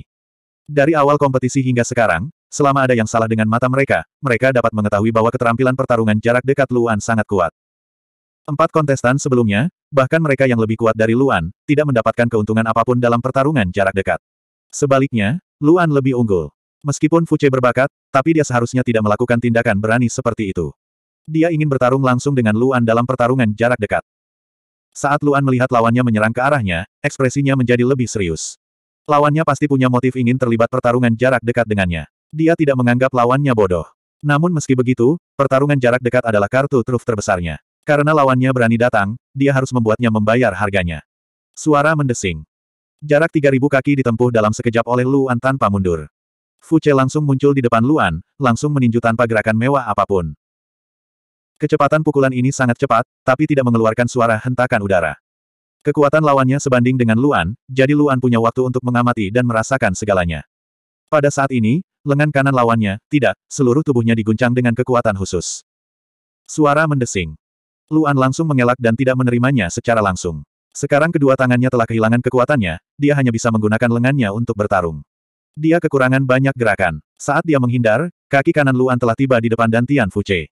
Speaker 1: Dari awal kompetisi hingga sekarang, selama ada yang salah dengan mata mereka, mereka dapat mengetahui bahwa keterampilan pertarungan jarak dekat Luan sangat kuat. Empat kontestan sebelumnya, bahkan mereka yang lebih kuat dari Luan, tidak mendapatkan keuntungan apapun dalam pertarungan jarak dekat. Sebaliknya, Luan lebih unggul. Meskipun Fuce berbakat, tapi dia seharusnya tidak melakukan tindakan berani seperti itu. Dia ingin bertarung langsung dengan Luan dalam pertarungan jarak dekat. Saat Luan melihat lawannya menyerang ke arahnya, ekspresinya menjadi lebih serius. Lawannya pasti punya motif ingin terlibat pertarungan jarak dekat dengannya. Dia tidak menganggap lawannya bodoh. Namun meski begitu, pertarungan jarak dekat adalah kartu truf terbesarnya. Karena lawannya berani datang, dia harus membuatnya membayar harganya. Suara mendesing. Jarak 3000 kaki ditempuh dalam sekejap oleh Luan tanpa mundur. Fuce langsung muncul di depan Luan, langsung meninju tanpa gerakan mewah apapun. Kecepatan pukulan ini sangat cepat, tapi tidak mengeluarkan suara hentakan udara. Kekuatan lawannya sebanding dengan Luan, jadi Luan punya waktu untuk mengamati dan merasakan segalanya. Pada saat ini, lengan kanan lawannya, tidak, seluruh tubuhnya diguncang dengan kekuatan khusus. Suara mendesing. Luan langsung mengelak dan tidak menerimanya secara langsung. Sekarang kedua tangannya telah kehilangan kekuatannya, dia hanya bisa menggunakan lengannya untuk bertarung. Dia kekurangan banyak gerakan. Saat dia menghindar, kaki kanan Luan telah tiba di depan dantian Tian Fuce.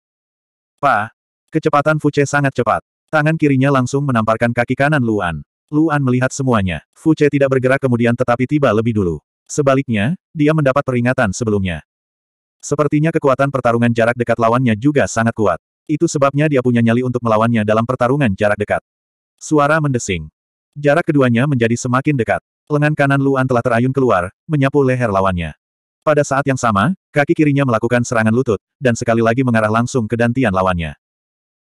Speaker 1: Pa! Kecepatan Fuce sangat cepat. Tangan kirinya langsung menamparkan kaki kanan Luan. Luan melihat semuanya. Fu Che tidak bergerak kemudian tetapi tiba lebih dulu. Sebaliknya, dia mendapat peringatan sebelumnya. Sepertinya kekuatan pertarungan jarak dekat lawannya juga sangat kuat. Itu sebabnya dia punya nyali untuk melawannya dalam pertarungan jarak dekat. Suara mendesing. Jarak keduanya menjadi semakin dekat. Lengan kanan Luan telah terayun keluar, menyapu leher lawannya. Pada saat yang sama, kaki kirinya melakukan serangan lutut, dan sekali lagi mengarah langsung ke dantian lawannya.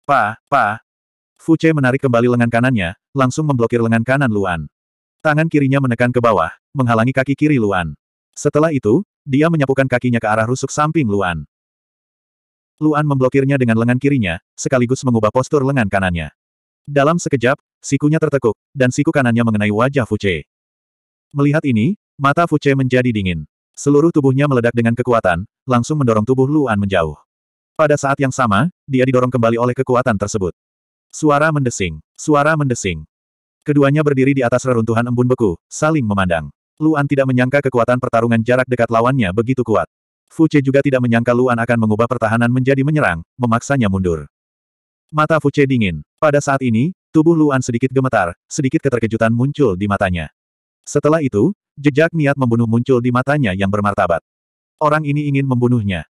Speaker 1: Pa, pa, Fu Che menarik kembali lengan kanannya, langsung memblokir lengan kanan Luan. Tangan kirinya menekan ke bawah, menghalangi kaki kiri Luan. Setelah itu, dia menyapukan kakinya ke arah rusuk samping Luan. Luan memblokirnya dengan lengan kirinya, sekaligus mengubah postur lengan kanannya. Dalam sekejap, sikunya tertekuk, dan siku kanannya mengenai wajah Fu Che. Melihat ini, mata Fu Che menjadi dingin. Seluruh tubuhnya meledak dengan kekuatan, langsung mendorong tubuh Luan menjauh. Pada saat yang sama, dia didorong kembali oleh kekuatan tersebut. Suara mendesing. Suara mendesing. Keduanya berdiri di atas reruntuhan embun beku, saling memandang. Luan tidak menyangka kekuatan pertarungan jarak dekat lawannya begitu kuat. Fuce juga tidak menyangka Luan akan mengubah pertahanan menjadi menyerang, memaksanya mundur. Mata Fuce dingin. Pada saat ini, tubuh Luan sedikit gemetar, sedikit keterkejutan muncul di matanya. Setelah itu, jejak niat membunuh muncul di matanya yang bermartabat. Orang ini ingin membunuhnya.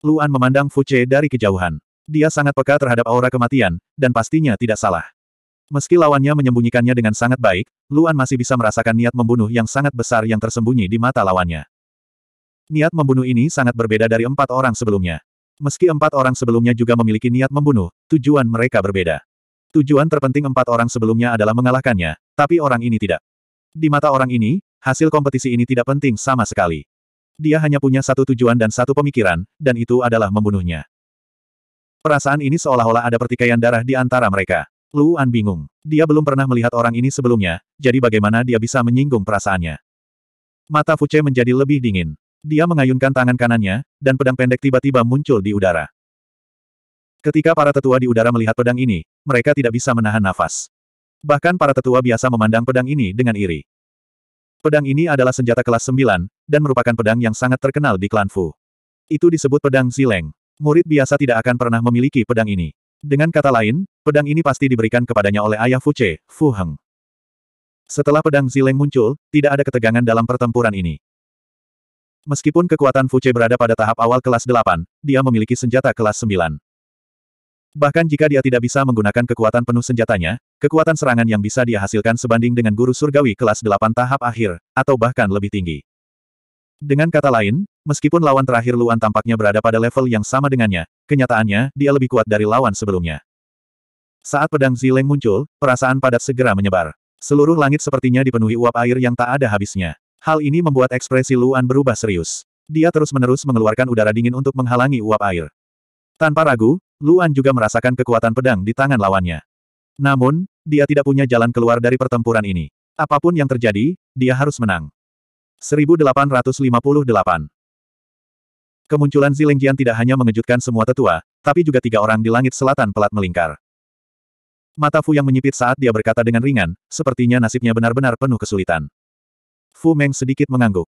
Speaker 1: Luan memandang Fuce dari kejauhan. Dia sangat peka terhadap aura kematian, dan pastinya tidak salah. Meski lawannya menyembunyikannya dengan sangat baik, Luan masih bisa merasakan niat membunuh yang sangat besar yang tersembunyi di mata lawannya. Niat membunuh ini sangat berbeda dari empat orang sebelumnya. Meski empat orang sebelumnya juga memiliki niat membunuh, tujuan mereka berbeda. Tujuan terpenting empat orang sebelumnya adalah mengalahkannya, tapi orang ini tidak. Di mata orang ini, hasil kompetisi ini tidak penting sama sekali. Dia hanya punya satu tujuan dan satu pemikiran, dan itu adalah membunuhnya. Perasaan ini seolah-olah ada pertikaian darah di antara mereka. Luan bingung. Dia belum pernah melihat orang ini sebelumnya, jadi bagaimana dia bisa menyinggung perasaannya. Mata Fuce menjadi lebih dingin. Dia mengayunkan tangan kanannya, dan pedang pendek tiba-tiba muncul di udara. Ketika para tetua di udara melihat pedang ini, mereka tidak bisa menahan nafas. Bahkan para tetua biasa memandang pedang ini dengan iri. Pedang ini adalah senjata kelas 9, dan merupakan pedang yang sangat terkenal di klan Fu. Itu disebut pedang Zileng. Murid biasa tidak akan pernah memiliki pedang ini. Dengan kata lain, pedang ini pasti diberikan kepadanya oleh ayah Fuce, Fu Heng. Setelah pedang Zileng muncul, tidak ada ketegangan dalam pertempuran ini. Meskipun kekuatan Fuce berada pada tahap awal kelas 8, dia memiliki senjata kelas 9. Bahkan jika dia tidak bisa menggunakan kekuatan penuh senjatanya, kekuatan serangan yang bisa dia hasilkan sebanding dengan guru surgawi kelas 8 tahap akhir, atau bahkan lebih tinggi. Dengan kata lain, meskipun lawan terakhir Luan tampaknya berada pada level yang sama dengannya, kenyataannya, dia lebih kuat dari lawan sebelumnya. Saat pedang Zileng muncul, perasaan padat segera menyebar. Seluruh langit sepertinya dipenuhi uap air yang tak ada habisnya. Hal ini membuat ekspresi Luan berubah serius. Dia terus-menerus mengeluarkan udara dingin untuk menghalangi uap air. Tanpa ragu, Luan juga merasakan kekuatan pedang di tangan lawannya. Namun, dia tidak punya jalan keluar dari pertempuran ini. Apapun yang terjadi, dia harus menang. 1858. Kemunculan Zilengjian tidak hanya mengejutkan semua tetua, tapi juga tiga orang di langit selatan pelat melingkar. Mata Fu yang menyipit saat dia berkata dengan ringan, sepertinya nasibnya benar-benar penuh kesulitan. Fu Meng sedikit mengangguk.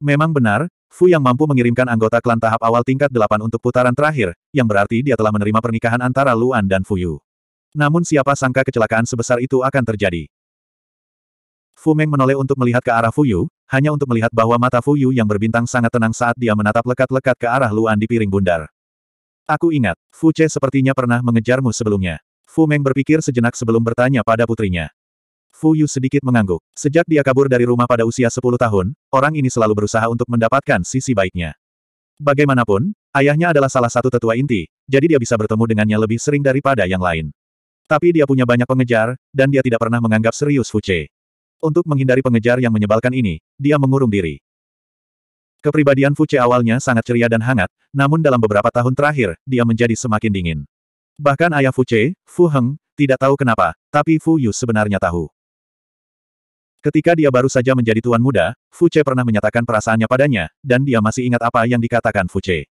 Speaker 1: Memang benar, Fu yang mampu mengirimkan anggota klan tahap awal tingkat delapan untuk putaran terakhir, yang berarti dia telah menerima pernikahan antara Luan dan Fu Yu. Namun siapa sangka kecelakaan sebesar itu akan terjadi. Fu Meng menoleh untuk melihat ke arah Fu Yu, hanya untuk melihat bahwa mata Fu Yu yang berbintang sangat tenang saat dia menatap lekat-lekat ke arah Luan di piring bundar. Aku ingat, Fu Che sepertinya pernah mengejarmu sebelumnya. Fu Meng berpikir sejenak sebelum bertanya pada putrinya. Fu Yu sedikit mengangguk. Sejak dia kabur dari rumah pada usia 10 tahun, orang ini selalu berusaha untuk mendapatkan sisi baiknya. Bagaimanapun, ayahnya adalah salah satu tetua inti, jadi dia bisa bertemu dengannya lebih sering daripada yang lain. Tapi dia punya banyak pengejar, dan dia tidak pernah menganggap serius Fu Che. Untuk menghindari pengejar yang menyebalkan ini, dia mengurung diri. Kepribadian Fuce awalnya sangat ceria dan hangat, namun dalam beberapa tahun terakhir, dia menjadi semakin dingin. Bahkan ayah Fuce, Fu Heng, tidak tahu kenapa, tapi Fu Yu sebenarnya tahu. Ketika dia baru saja menjadi tuan muda, Fuce pernah menyatakan perasaannya padanya, dan dia masih ingat apa yang dikatakan Fuce.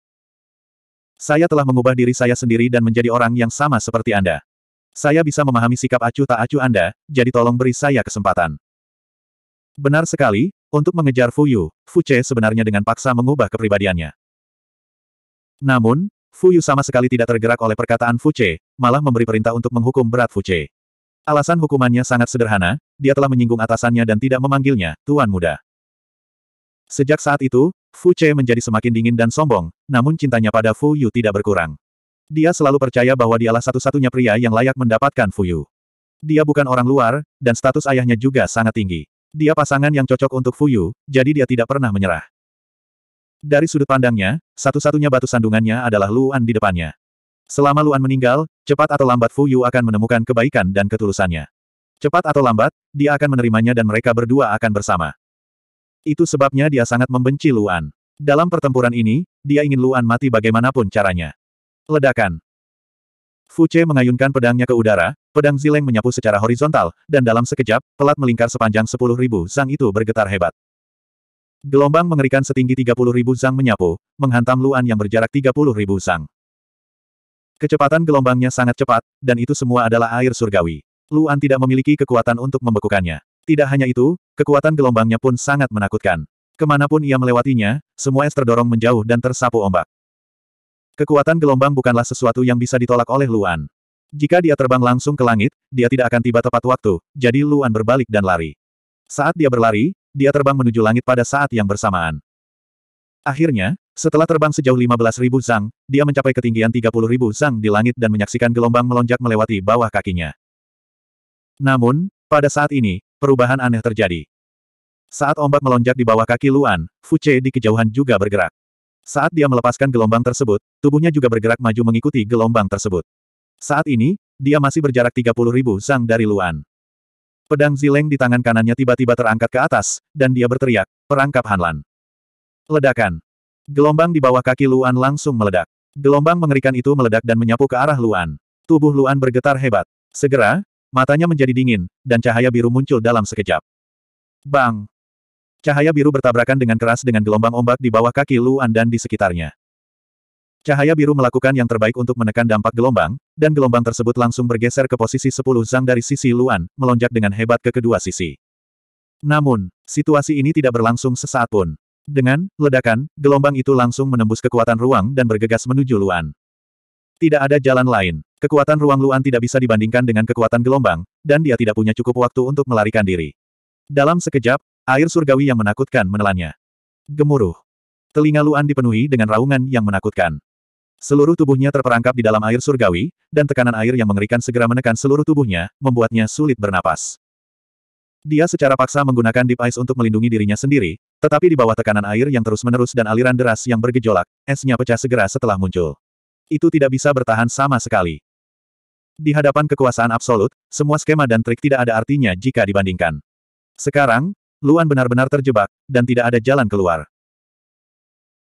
Speaker 1: Saya telah mengubah diri saya sendiri dan menjadi orang yang sama seperti Anda. Saya bisa memahami sikap acuh tak acuh Anda, jadi tolong beri saya kesempatan. Benar sekali, untuk mengejar Fu Yu, Fu Che sebenarnya dengan paksa mengubah kepribadiannya. Namun, Fu Yu sama sekali tidak tergerak oleh perkataan Fu Che, malah memberi perintah untuk menghukum berat Fu Che. Alasan hukumannya sangat sederhana, dia telah menyinggung atasannya dan tidak memanggilnya, Tuan Muda. Sejak saat itu, Fu Che menjadi semakin dingin dan sombong, namun cintanya pada Fu Yu tidak berkurang. Dia selalu percaya bahwa dialah satu-satunya pria yang layak mendapatkan Fu Yu. Dia bukan orang luar, dan status ayahnya juga sangat tinggi. Dia pasangan yang cocok untuk Fuyu, jadi dia tidak pernah menyerah. Dari sudut pandangnya, satu-satunya batu sandungannya adalah Luan di depannya. Selama Luan meninggal, cepat atau lambat Fuyu akan menemukan kebaikan dan ketulusannya. Cepat atau lambat, dia akan menerimanya dan mereka berdua akan bersama. Itu sebabnya dia sangat membenci Luan. Dalam pertempuran ini, dia ingin Luan mati bagaimanapun caranya. Ledakan. Fu Che mengayunkan pedangnya ke udara, pedang zileng menyapu secara horizontal, dan dalam sekejap, pelat melingkar sepanjang sepuluh ribu zang itu bergetar hebat. Gelombang mengerikan setinggi tiga puluh ribu zang menyapu, menghantam Luan yang berjarak tiga 30.000 zang. Kecepatan gelombangnya sangat cepat, dan itu semua adalah air surgawi. Luan tidak memiliki kekuatan untuk membekukannya. Tidak hanya itu, kekuatan gelombangnya pun sangat menakutkan. Kemanapun ia melewatinya, semua es terdorong menjauh dan tersapu ombak. Kekuatan gelombang bukanlah sesuatu yang bisa ditolak oleh Luan. Jika dia terbang langsung ke langit, dia tidak akan tiba tepat waktu, jadi Luan berbalik dan lari. Saat dia berlari, dia terbang menuju langit pada saat yang bersamaan. Akhirnya, setelah terbang sejauh 15.000 zang, dia mencapai ketinggian 30.000 zang di langit dan menyaksikan gelombang melonjak melewati bawah kakinya. Namun, pada saat ini, perubahan aneh terjadi. Saat ombak melonjak di bawah kaki Luan, Fuce di kejauhan juga bergerak. Saat dia melepaskan gelombang tersebut, tubuhnya juga bergerak maju mengikuti gelombang tersebut. Saat ini, dia masih berjarak 30 ribu sang dari Luan. Pedang Zileng di tangan kanannya tiba-tiba terangkat ke atas, dan dia berteriak, perangkap Hanlan. Ledakan. Gelombang di bawah kaki Luan langsung meledak. Gelombang mengerikan itu meledak dan menyapu ke arah Luan. Tubuh Luan bergetar hebat. Segera, matanya menjadi dingin, dan cahaya biru muncul dalam sekejap. Bang! Cahaya biru bertabrakan dengan keras dengan gelombang ombak di bawah kaki Luan dan di sekitarnya. Cahaya biru melakukan yang terbaik untuk menekan dampak gelombang, dan gelombang tersebut langsung bergeser ke posisi 10 zang dari sisi Luan, melonjak dengan hebat ke kedua sisi. Namun, situasi ini tidak berlangsung sesaat pun. Dengan ledakan, gelombang itu langsung menembus kekuatan ruang dan bergegas menuju Luan. Tidak ada jalan lain. Kekuatan ruang Luan tidak bisa dibandingkan dengan kekuatan gelombang, dan dia tidak punya cukup waktu untuk melarikan diri. Dalam sekejap, Air surgawi yang menakutkan menelannya. Gemuruh. Telinga Luan dipenuhi dengan raungan yang menakutkan. Seluruh tubuhnya terperangkap di dalam air surgawi, dan tekanan air yang mengerikan segera menekan seluruh tubuhnya, membuatnya sulit bernapas. Dia secara paksa menggunakan Deep Ice untuk melindungi dirinya sendiri, tetapi di bawah tekanan air yang terus-menerus dan aliran deras yang bergejolak, esnya pecah segera setelah muncul. Itu tidak bisa bertahan sama sekali. Di hadapan kekuasaan absolut, semua skema dan trik tidak ada artinya jika dibandingkan. Sekarang, Luan benar-benar terjebak, dan tidak ada jalan keluar.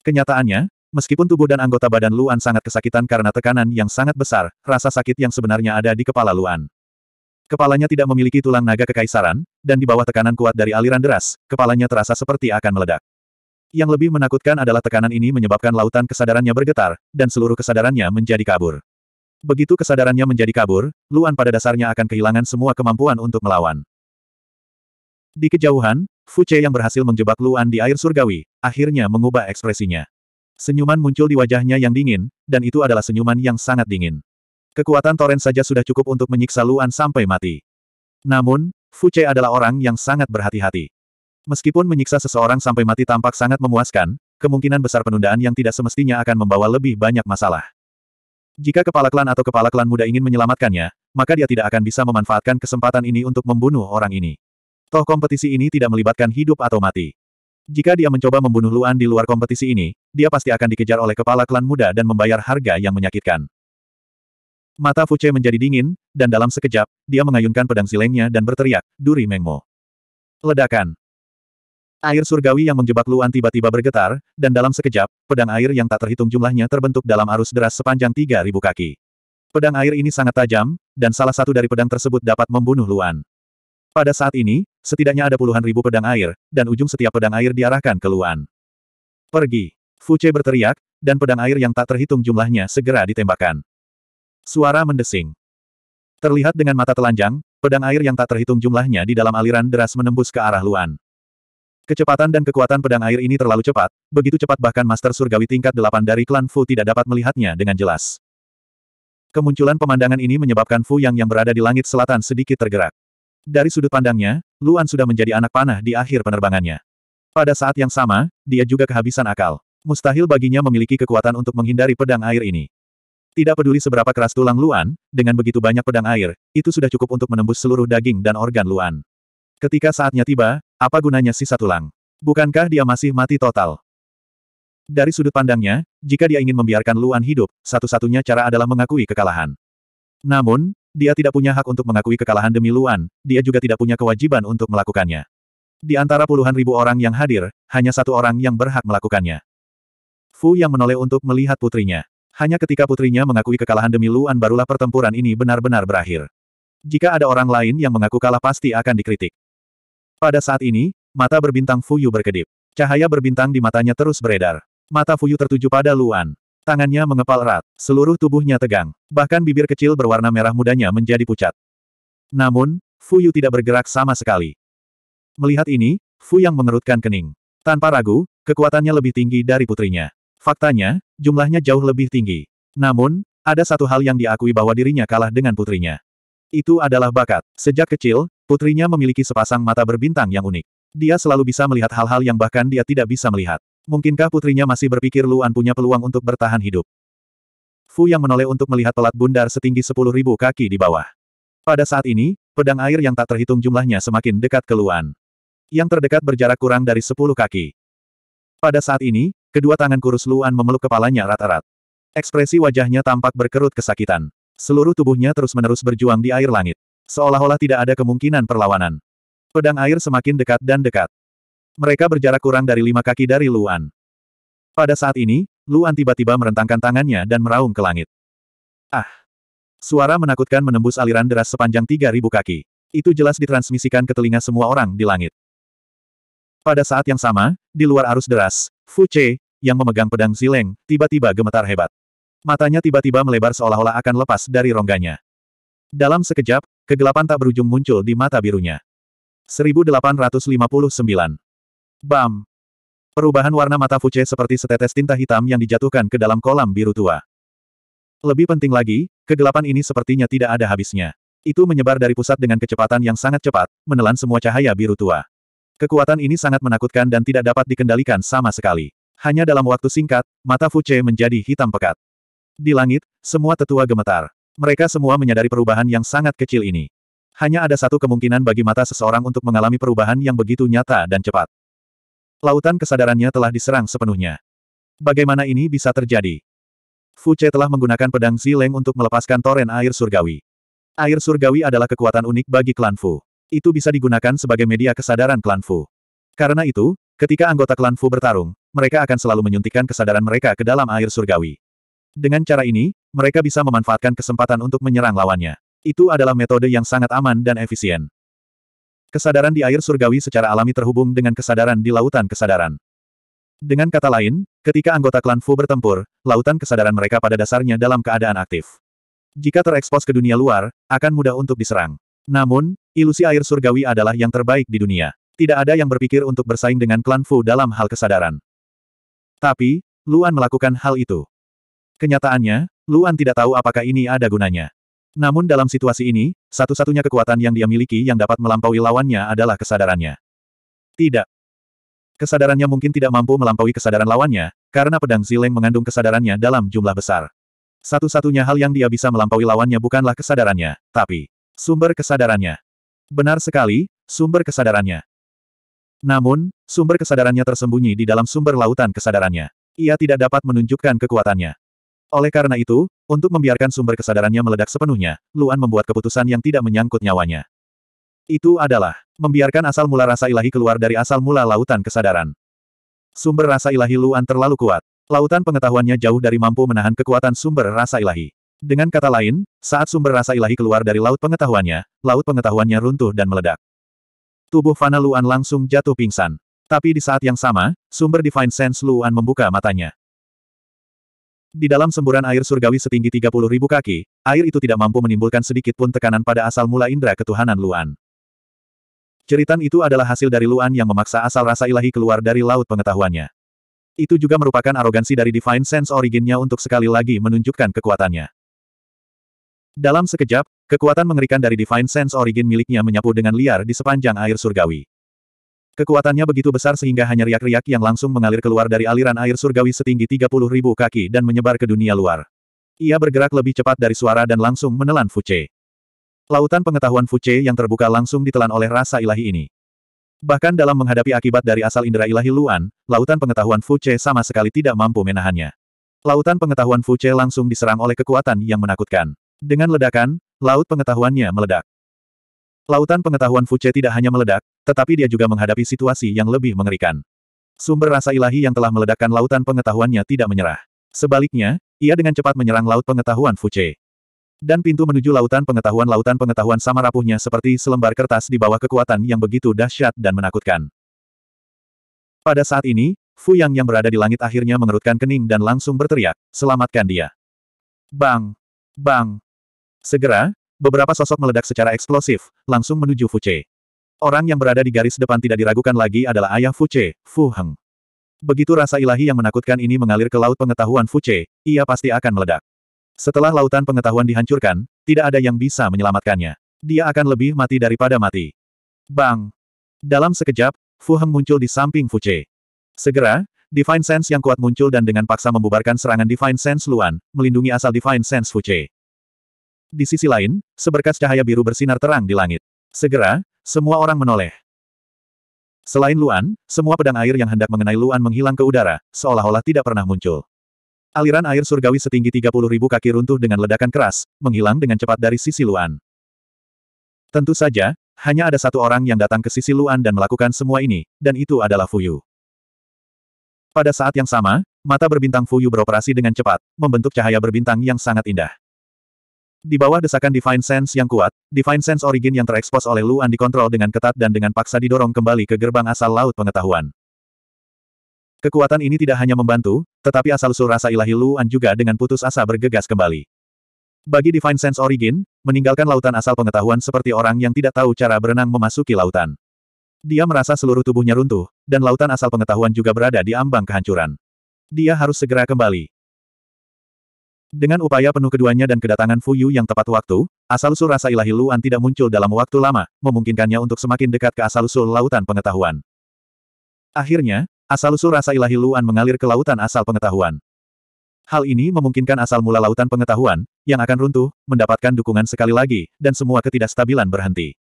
Speaker 1: Kenyataannya, meskipun tubuh dan anggota badan Luan sangat kesakitan karena tekanan yang sangat besar, rasa sakit yang sebenarnya ada di kepala Luan. Kepalanya tidak memiliki tulang naga kekaisaran, dan di bawah tekanan kuat dari aliran deras, kepalanya terasa seperti akan meledak. Yang lebih menakutkan adalah tekanan ini menyebabkan lautan kesadarannya bergetar, dan seluruh kesadarannya menjadi kabur. Begitu kesadarannya menjadi kabur, Luan pada dasarnya akan kehilangan semua kemampuan untuk melawan. Di kejauhan, Fu Fuce yang berhasil menjebak Luan di air surgawi, akhirnya mengubah ekspresinya. Senyuman muncul di wajahnya yang dingin, dan itu adalah senyuman yang sangat dingin. Kekuatan Toren saja sudah cukup untuk menyiksa Luan sampai mati. Namun, Fu Fuce adalah orang yang sangat berhati-hati. Meskipun menyiksa seseorang sampai mati tampak sangat memuaskan, kemungkinan besar penundaan yang tidak semestinya akan membawa lebih banyak masalah. Jika kepala klan atau kepala klan muda ingin menyelamatkannya, maka dia tidak akan bisa memanfaatkan kesempatan ini untuk membunuh orang ini. Toh kompetisi ini tidak melibatkan hidup atau mati. Jika dia mencoba membunuh Luan di luar kompetisi ini, dia pasti akan dikejar oleh kepala klan muda dan membayar harga yang menyakitkan. Mata Fuce menjadi dingin, dan dalam sekejap, dia mengayunkan pedang silengnya dan berteriak, Duri Mengmo. Ledakan. Air surgawi yang menjebak Luan tiba-tiba bergetar, dan dalam sekejap, pedang air yang tak terhitung jumlahnya terbentuk dalam arus deras sepanjang 3.000 kaki. Pedang air ini sangat tajam, dan salah satu dari pedang tersebut dapat membunuh Luan. Pada saat ini, Setidaknya ada puluhan ribu pedang air, dan ujung setiap pedang air diarahkan ke Luan. Pergi! Fuce berteriak, dan pedang air yang tak terhitung jumlahnya segera ditembakkan. Suara mendesing. Terlihat dengan mata telanjang, pedang air yang tak terhitung jumlahnya di dalam aliran deras menembus ke arah Luan. Kecepatan dan kekuatan pedang air ini terlalu cepat, begitu cepat bahkan Master Surgawi tingkat 8 dari klan Fu tidak dapat melihatnya dengan jelas. Kemunculan pemandangan ini menyebabkan Fu Yang yang berada di langit selatan sedikit tergerak. Dari sudut pandangnya, Luan sudah menjadi anak panah di akhir penerbangannya. Pada saat yang sama, dia juga kehabisan akal. Mustahil baginya memiliki kekuatan untuk menghindari pedang air ini. Tidak peduli seberapa keras tulang Luan, dengan begitu banyak pedang air, itu sudah cukup untuk menembus seluruh daging dan organ Luan. Ketika saatnya tiba, apa gunanya sisa tulang? Bukankah dia masih mati total? Dari sudut pandangnya, jika dia ingin membiarkan Luan hidup, satu-satunya cara adalah mengakui kekalahan. Namun, dia tidak punya hak untuk mengakui kekalahan demi Luan, dia juga tidak punya kewajiban untuk melakukannya. Di antara puluhan ribu orang yang hadir, hanya satu orang yang berhak melakukannya. Fu yang menoleh untuk melihat putrinya. Hanya ketika putrinya mengakui kekalahan demi Luan barulah pertempuran ini benar-benar berakhir. Jika ada orang lain yang mengaku kalah pasti akan dikritik. Pada saat ini, mata berbintang Fuyu berkedip. Cahaya berbintang di matanya terus beredar. Mata Fuyu tertuju pada Luan. Tangannya mengepal erat, seluruh tubuhnya tegang, bahkan bibir kecil berwarna merah mudanya menjadi pucat. Namun, Fu Yu tidak bergerak sama sekali. Melihat ini, Fu yang mengerutkan kening. Tanpa ragu, kekuatannya lebih tinggi dari putrinya. Faktanya, jumlahnya jauh lebih tinggi. Namun, ada satu hal yang diakui bahwa dirinya kalah dengan putrinya. Itu adalah bakat. Sejak kecil, putrinya memiliki sepasang mata berbintang yang unik. Dia selalu bisa melihat hal-hal yang bahkan dia tidak bisa melihat. Mungkinkah putrinya masih berpikir Luan punya peluang untuk bertahan hidup? Fu yang menoleh untuk melihat pelat bundar setinggi sepuluh ribu kaki di bawah. Pada saat ini, pedang air yang tak terhitung jumlahnya semakin dekat ke Luan. Yang terdekat berjarak kurang dari sepuluh kaki. Pada saat ini, kedua tangan kurus Luan memeluk kepalanya erat-erat. Ekspresi wajahnya tampak berkerut kesakitan. Seluruh tubuhnya terus-menerus berjuang di air langit. Seolah-olah tidak ada kemungkinan perlawanan. Pedang air semakin dekat dan dekat. Mereka berjarak kurang dari lima kaki dari Luan. Pada saat ini, Luan tiba-tiba merentangkan tangannya dan meraung ke langit. Ah! Suara menakutkan menembus aliran deras sepanjang tiga ribu kaki. Itu jelas ditransmisikan ke telinga semua orang di langit. Pada saat yang sama, di luar arus deras, Fu Che, yang memegang pedang Zileng, tiba-tiba gemetar hebat. Matanya tiba-tiba melebar seolah-olah akan lepas dari rongganya. Dalam sekejap, kegelapan tak berujung muncul di mata birunya. 1859 Bam! Perubahan warna mata Fuce seperti setetes tinta hitam yang dijatuhkan ke dalam kolam biru tua. Lebih penting lagi, kegelapan ini sepertinya tidak ada habisnya. Itu menyebar dari pusat dengan kecepatan yang sangat cepat, menelan semua cahaya biru tua. Kekuatan ini sangat menakutkan dan tidak dapat dikendalikan sama sekali. Hanya dalam waktu singkat, mata Fuce menjadi hitam pekat. Di langit, semua tetua gemetar. Mereka semua menyadari perubahan yang sangat kecil ini. Hanya ada satu kemungkinan bagi mata seseorang untuk mengalami perubahan yang begitu nyata dan cepat. Lautan kesadarannya telah diserang sepenuhnya. Bagaimana ini bisa terjadi? Fu Che telah menggunakan pedang Zileng untuk melepaskan toren air surgawi. Air surgawi adalah kekuatan unik bagi klan Fu. Itu bisa digunakan sebagai media kesadaran klan Fu. Karena itu, ketika anggota klan Fu bertarung, mereka akan selalu menyuntikkan kesadaran mereka ke dalam air surgawi. Dengan cara ini, mereka bisa memanfaatkan kesempatan untuk menyerang lawannya. Itu adalah metode yang sangat aman dan efisien. Kesadaran di air surgawi secara alami terhubung dengan kesadaran di lautan kesadaran. Dengan kata lain, ketika anggota klan Fu bertempur, lautan kesadaran mereka pada dasarnya dalam keadaan aktif. Jika terekspos ke dunia luar, akan mudah untuk diserang. Namun, ilusi air surgawi adalah yang terbaik di dunia. Tidak ada yang berpikir untuk bersaing dengan klan Fu dalam hal kesadaran. Tapi, Luan melakukan hal itu. Kenyataannya, Luan tidak tahu apakah ini ada gunanya. Namun dalam situasi ini, satu-satunya kekuatan yang dia miliki yang dapat melampaui lawannya adalah kesadarannya. Tidak. Kesadarannya mungkin tidak mampu melampaui kesadaran lawannya, karena pedang Zileng mengandung kesadarannya dalam jumlah besar. Satu-satunya hal yang dia bisa melampaui lawannya bukanlah kesadarannya, tapi sumber kesadarannya. Benar sekali, sumber kesadarannya. Namun, sumber kesadarannya tersembunyi di dalam sumber lautan kesadarannya. Ia tidak dapat menunjukkan kekuatannya. Oleh karena itu, untuk membiarkan sumber kesadarannya meledak sepenuhnya, Luan membuat keputusan yang tidak menyangkut nyawanya. Itu adalah, membiarkan asal mula rasa ilahi keluar dari asal mula lautan kesadaran. Sumber rasa ilahi Luan terlalu kuat. Lautan pengetahuannya jauh dari mampu menahan kekuatan sumber rasa ilahi. Dengan kata lain, saat sumber rasa ilahi keluar dari laut pengetahuannya, laut pengetahuannya runtuh dan meledak. Tubuh Fana Luan langsung jatuh pingsan. Tapi di saat yang sama, sumber Divine Sense Luan membuka matanya. Di dalam semburan air surgawi setinggi 30 ribu kaki, air itu tidak mampu menimbulkan sedikit pun tekanan pada asal mula indera ketuhanan Luan. Ceritan itu adalah hasil dari Luan yang memaksa asal rasa ilahi keluar dari laut pengetahuannya. Itu juga merupakan arogansi dari Divine Sense originnya untuk sekali lagi menunjukkan kekuatannya. Dalam sekejap, kekuatan mengerikan dari Divine Sense origin miliknya menyapu dengan liar di sepanjang air surgawi. Kekuatannya begitu besar sehingga hanya riak-riak yang langsung mengalir keluar dari aliran air surgawi setinggi 30 ribu kaki dan menyebar ke dunia luar. Ia bergerak lebih cepat dari suara dan langsung menelan Fuce. Lautan pengetahuan Fuce yang terbuka langsung ditelan oleh rasa ilahi ini. Bahkan dalam menghadapi akibat dari asal indera ilahi Luan, lautan pengetahuan Fuce sama sekali tidak mampu menahannya. Lautan pengetahuan Fuce langsung diserang oleh kekuatan yang menakutkan. Dengan ledakan, laut pengetahuannya meledak. Lautan pengetahuan Fuce tidak hanya meledak, tetapi dia juga menghadapi situasi yang lebih mengerikan. Sumber rasa ilahi yang telah meledakkan lautan pengetahuannya tidak menyerah. Sebaliknya, ia dengan cepat menyerang laut pengetahuan Fuce. Dan pintu menuju lautan pengetahuan lautan pengetahuan sama rapuhnya seperti selembar kertas di bawah kekuatan yang begitu dahsyat dan menakutkan. Pada saat ini, Fu Yang yang berada di langit akhirnya mengerutkan kening dan langsung berteriak, selamatkan dia. Bang! Bang! Segera, Beberapa sosok meledak secara eksplosif, langsung menuju Fuce. Orang yang berada di garis depan tidak diragukan lagi adalah ayah Fuce, Fu Heng. Begitu rasa ilahi yang menakutkan ini mengalir ke laut pengetahuan Fuce, ia pasti akan meledak. Setelah lautan pengetahuan dihancurkan, tidak ada yang bisa menyelamatkannya. Dia akan lebih mati daripada mati. Bang! Dalam sekejap, Fu Heng muncul di samping Fuce. Segera, Divine Sense yang kuat muncul dan dengan paksa membubarkan serangan Divine Sense Luan, melindungi asal Divine Sense Fuce. Di sisi lain, seberkas cahaya biru bersinar terang di langit. Segera, semua orang menoleh. Selain Luan, semua pedang air yang hendak mengenai Luan menghilang ke udara, seolah-olah tidak pernah muncul. Aliran air surgawi setinggi 30.000 kaki runtuh dengan ledakan keras, menghilang dengan cepat dari sisi Luan. Tentu saja, hanya ada satu orang yang datang ke sisi Luan dan melakukan semua ini, dan itu adalah Fuyu. Pada saat yang sama, mata berbintang Fuyu beroperasi dengan cepat, membentuk cahaya berbintang yang sangat indah. Di bawah desakan Divine Sense yang kuat, Divine Sense Origin yang terekspos oleh Luan dikontrol dengan ketat dan dengan paksa didorong kembali ke gerbang asal laut pengetahuan. Kekuatan ini tidak hanya membantu, tetapi asal-usul rasa ilahi Luan juga dengan putus asa bergegas kembali. Bagi Divine Sense Origin, meninggalkan lautan asal pengetahuan seperti orang yang tidak tahu cara berenang memasuki lautan. Dia merasa seluruh tubuhnya runtuh, dan lautan asal pengetahuan juga berada di ambang kehancuran. Dia harus segera kembali. Dengan upaya penuh keduanya dan kedatangan Fuyu yang tepat waktu, asal-usul rasa ilahi Luan tidak muncul dalam waktu lama, memungkinkannya untuk semakin dekat ke asal-usul lautan pengetahuan. Akhirnya, asal-usul rasa ilahi Luan mengalir ke lautan asal pengetahuan. Hal ini memungkinkan asal mula lautan pengetahuan, yang akan runtuh, mendapatkan dukungan sekali lagi, dan semua ketidakstabilan berhenti.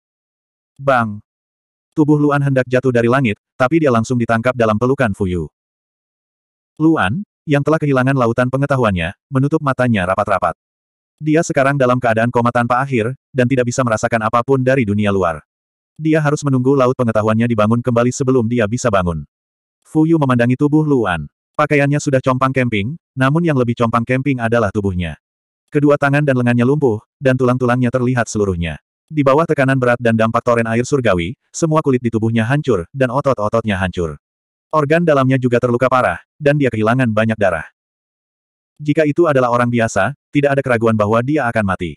Speaker 1: Bang! Tubuh Luan hendak jatuh dari langit, tapi dia langsung ditangkap dalam pelukan Fuyu. Luan, yang telah kehilangan lautan pengetahuannya, menutup matanya rapat-rapat. Dia sekarang dalam keadaan koma tanpa akhir, dan tidak bisa merasakan apapun dari dunia luar. Dia harus menunggu laut pengetahuannya dibangun kembali sebelum dia bisa bangun. Fuyu memandangi tubuh Luan. Pakaiannya sudah compang kemping, namun yang lebih compang kemping adalah tubuhnya. Kedua tangan dan lengannya lumpuh, dan tulang-tulangnya terlihat seluruhnya. Di bawah tekanan berat dan dampak toren air surgawi, semua kulit di tubuhnya hancur, dan otot-ototnya hancur. Organ dalamnya juga terluka parah, dan dia kehilangan banyak darah. Jika itu adalah orang biasa, tidak ada keraguan bahwa dia akan mati.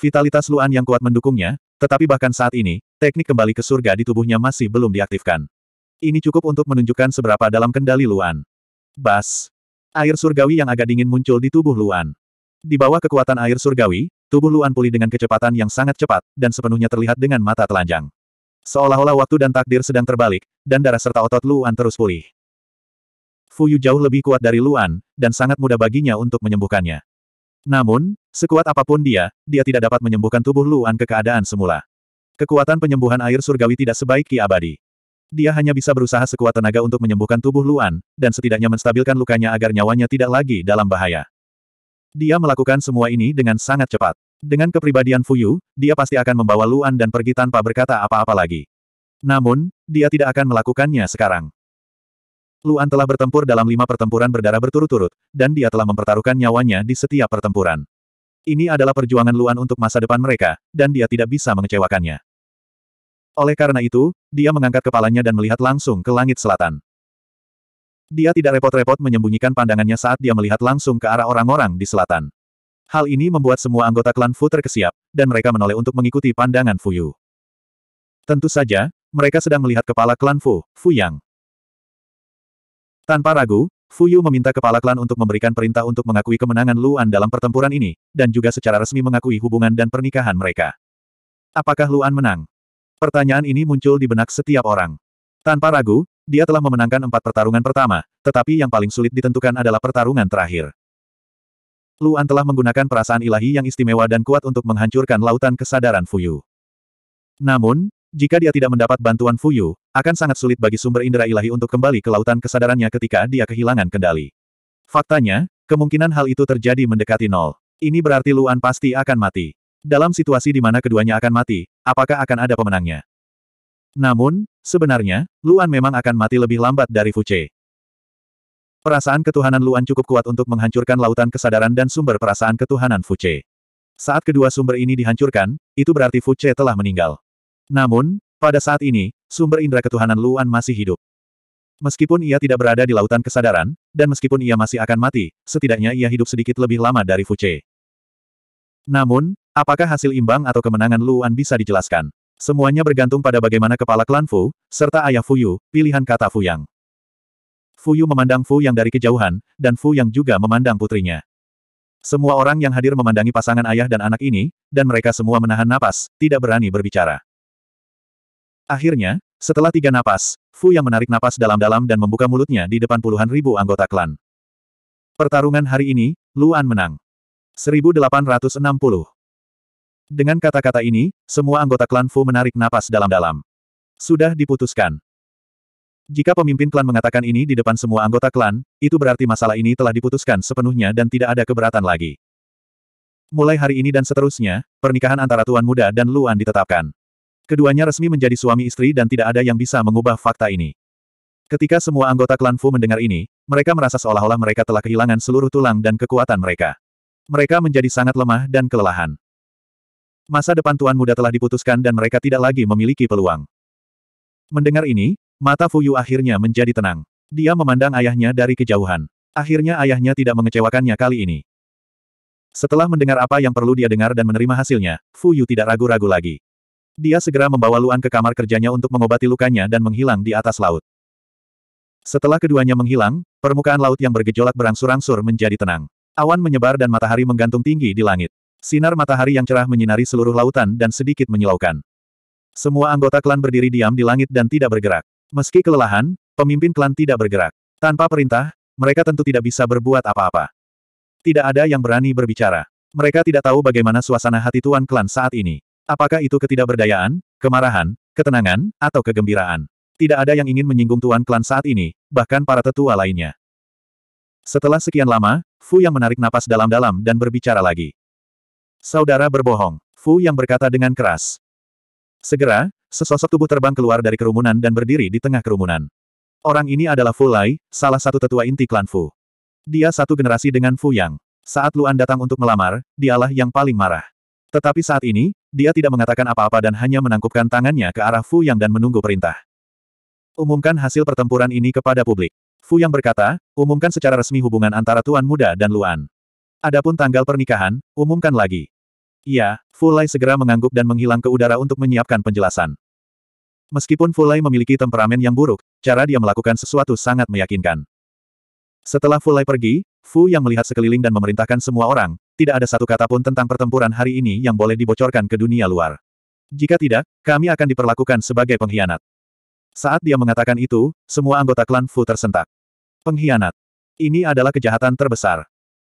Speaker 1: Vitalitas Luan yang kuat mendukungnya, tetapi bahkan saat ini, teknik kembali ke surga di tubuhnya masih belum diaktifkan. Ini cukup untuk menunjukkan seberapa dalam kendali Luan. Bas. Air surgawi yang agak dingin muncul di tubuh Luan. Di bawah kekuatan air surgawi, tubuh Luan pulih dengan kecepatan yang sangat cepat, dan sepenuhnya terlihat dengan mata telanjang. Seolah-olah waktu dan takdir sedang terbalik, dan darah serta otot Luan terus pulih. Fu Yu jauh lebih kuat dari Luan, dan sangat mudah baginya untuk menyembuhkannya. Namun, sekuat apapun dia, dia tidak dapat menyembuhkan tubuh Luan ke keadaan semula. Kekuatan penyembuhan air surgawi tidak sebaik Ki Abadi. Dia hanya bisa berusaha sekuat tenaga untuk menyembuhkan tubuh Luan, dan setidaknya menstabilkan lukanya agar nyawanya tidak lagi dalam bahaya. Dia melakukan semua ini dengan sangat cepat. Dengan kepribadian Fuyu, dia pasti akan membawa Luan dan pergi tanpa berkata apa-apa lagi. Namun, dia tidak akan melakukannya sekarang. Luan telah bertempur dalam lima pertempuran berdarah berturut-turut, dan dia telah mempertaruhkan nyawanya di setiap pertempuran. Ini adalah perjuangan Luan untuk masa depan mereka, dan dia tidak bisa mengecewakannya. Oleh karena itu, dia mengangkat kepalanya dan melihat langsung ke langit selatan. Dia tidak repot-repot menyembunyikan pandangannya saat dia melihat langsung ke arah orang-orang di selatan. Hal ini membuat semua anggota klan Fu terkesiap, dan mereka menoleh untuk mengikuti pandangan Fu Yu. Tentu saja, mereka sedang melihat kepala klan Fu, Fu Yang. Tanpa ragu, Fu Yu meminta kepala klan untuk memberikan perintah untuk mengakui kemenangan Luan dalam pertempuran ini, dan juga secara resmi mengakui hubungan dan pernikahan mereka. Apakah Luan menang? Pertanyaan ini muncul di benak setiap orang. Tanpa ragu, dia telah memenangkan empat pertarungan pertama, tetapi yang paling sulit ditentukan adalah pertarungan terakhir. Luan telah menggunakan perasaan ilahi yang istimewa dan kuat untuk menghancurkan lautan kesadaran Fuyu. Namun, jika dia tidak mendapat bantuan Fuyu, akan sangat sulit bagi sumber indera ilahi untuk kembali ke lautan kesadarannya ketika dia kehilangan kendali. Faktanya, kemungkinan hal itu terjadi mendekati nol. Ini berarti Luan pasti akan mati. Dalam situasi di mana keduanya akan mati, apakah akan ada pemenangnya? Namun, sebenarnya, Luan memang akan mati lebih lambat dari Fuce. Perasaan ketuhanan Luan cukup kuat untuk menghancurkan lautan kesadaran dan sumber perasaan ketuhanan Fuce. Saat kedua sumber ini dihancurkan, itu berarti Fuce telah meninggal. Namun, pada saat ini, sumber indera ketuhanan Luan masih hidup. Meskipun ia tidak berada di lautan kesadaran, dan meskipun ia masih akan mati, setidaknya ia hidup sedikit lebih lama dari Fuce. Namun, apakah hasil imbang atau kemenangan Luan bisa dijelaskan? Semuanya bergantung pada bagaimana kepala klan Fu, serta ayah Fuyu, pilihan kata Fu Yang. Fu Yu memandang Fu yang dari kejauhan, dan Fu yang juga memandang putrinya. Semua orang yang hadir memandangi pasangan ayah dan anak ini, dan mereka semua menahan napas, tidak berani berbicara. Akhirnya, setelah tiga napas, Fu yang menarik napas dalam-dalam dan membuka mulutnya di depan puluhan ribu anggota klan. Pertarungan hari ini, Luan menang. 1860. Dengan kata-kata ini, semua anggota klan Fu menarik napas dalam-dalam. Sudah diputuskan. Jika pemimpin klan mengatakan ini di depan semua anggota klan, itu berarti masalah ini telah diputuskan sepenuhnya dan tidak ada keberatan lagi. Mulai hari ini dan seterusnya, pernikahan antara Tuan Muda dan Luan ditetapkan. Keduanya resmi menjadi suami istri dan tidak ada yang bisa mengubah fakta ini. Ketika semua anggota klan Fu mendengar ini, mereka merasa seolah-olah mereka telah kehilangan seluruh tulang dan kekuatan mereka. Mereka menjadi sangat lemah dan kelelahan. Masa depan Tuan Muda telah diputuskan dan mereka tidak lagi memiliki peluang. Mendengar ini, Mata Fuyu akhirnya menjadi tenang. Dia memandang ayahnya dari kejauhan. Akhirnya ayahnya tidak mengecewakannya kali ini. Setelah mendengar apa yang perlu dia dengar dan menerima hasilnya, Fuyu tidak ragu-ragu lagi. Dia segera membawa Luan ke kamar kerjanya untuk mengobati lukanya dan menghilang di atas laut. Setelah keduanya menghilang, permukaan laut yang bergejolak berangsur-angsur menjadi tenang. Awan menyebar dan matahari menggantung tinggi di langit. Sinar matahari yang cerah menyinari seluruh lautan dan sedikit menyilaukan. Semua anggota klan berdiri diam di langit dan tidak bergerak. Meski kelelahan, pemimpin klan tidak bergerak. Tanpa perintah, mereka tentu tidak bisa berbuat apa-apa. Tidak ada yang berani berbicara. Mereka tidak tahu bagaimana suasana hati Tuan Klan saat ini. Apakah itu ketidakberdayaan, kemarahan, ketenangan, atau kegembiraan? Tidak ada yang ingin menyinggung Tuan Klan saat ini, bahkan para tetua lainnya. Setelah sekian lama, Fu yang menarik napas dalam-dalam dan berbicara lagi. Saudara berbohong, Fu yang berkata dengan keras. Segera, Sesosok tubuh terbang keluar dari kerumunan dan berdiri di tengah kerumunan. Orang ini adalah Fu Lai, salah satu tetua inti klan Fu. Dia satu generasi dengan Fu Yang. Saat Luan datang untuk melamar, dialah yang paling marah. Tetapi saat ini, dia tidak mengatakan apa-apa dan hanya menangkupkan tangannya ke arah Fu Yang dan menunggu perintah. Umumkan hasil pertempuran ini kepada publik. Fu Yang berkata, umumkan secara resmi hubungan antara Tuan Muda dan Luan. Adapun tanggal pernikahan, umumkan lagi. Iya, Fulai segera mengangguk dan menghilang ke udara untuk menyiapkan penjelasan. Meskipun Fulai memiliki temperamen yang buruk, cara dia melakukan sesuatu sangat meyakinkan. Setelah Fulai pergi, Fu yang melihat sekeliling dan memerintahkan semua orang, tidak ada satu kata pun tentang pertempuran hari ini yang boleh dibocorkan ke dunia luar. Jika tidak, kami akan diperlakukan sebagai pengkhianat. Saat dia mengatakan itu, semua anggota klan Fu tersentak. Pengkhianat. Ini adalah kejahatan terbesar.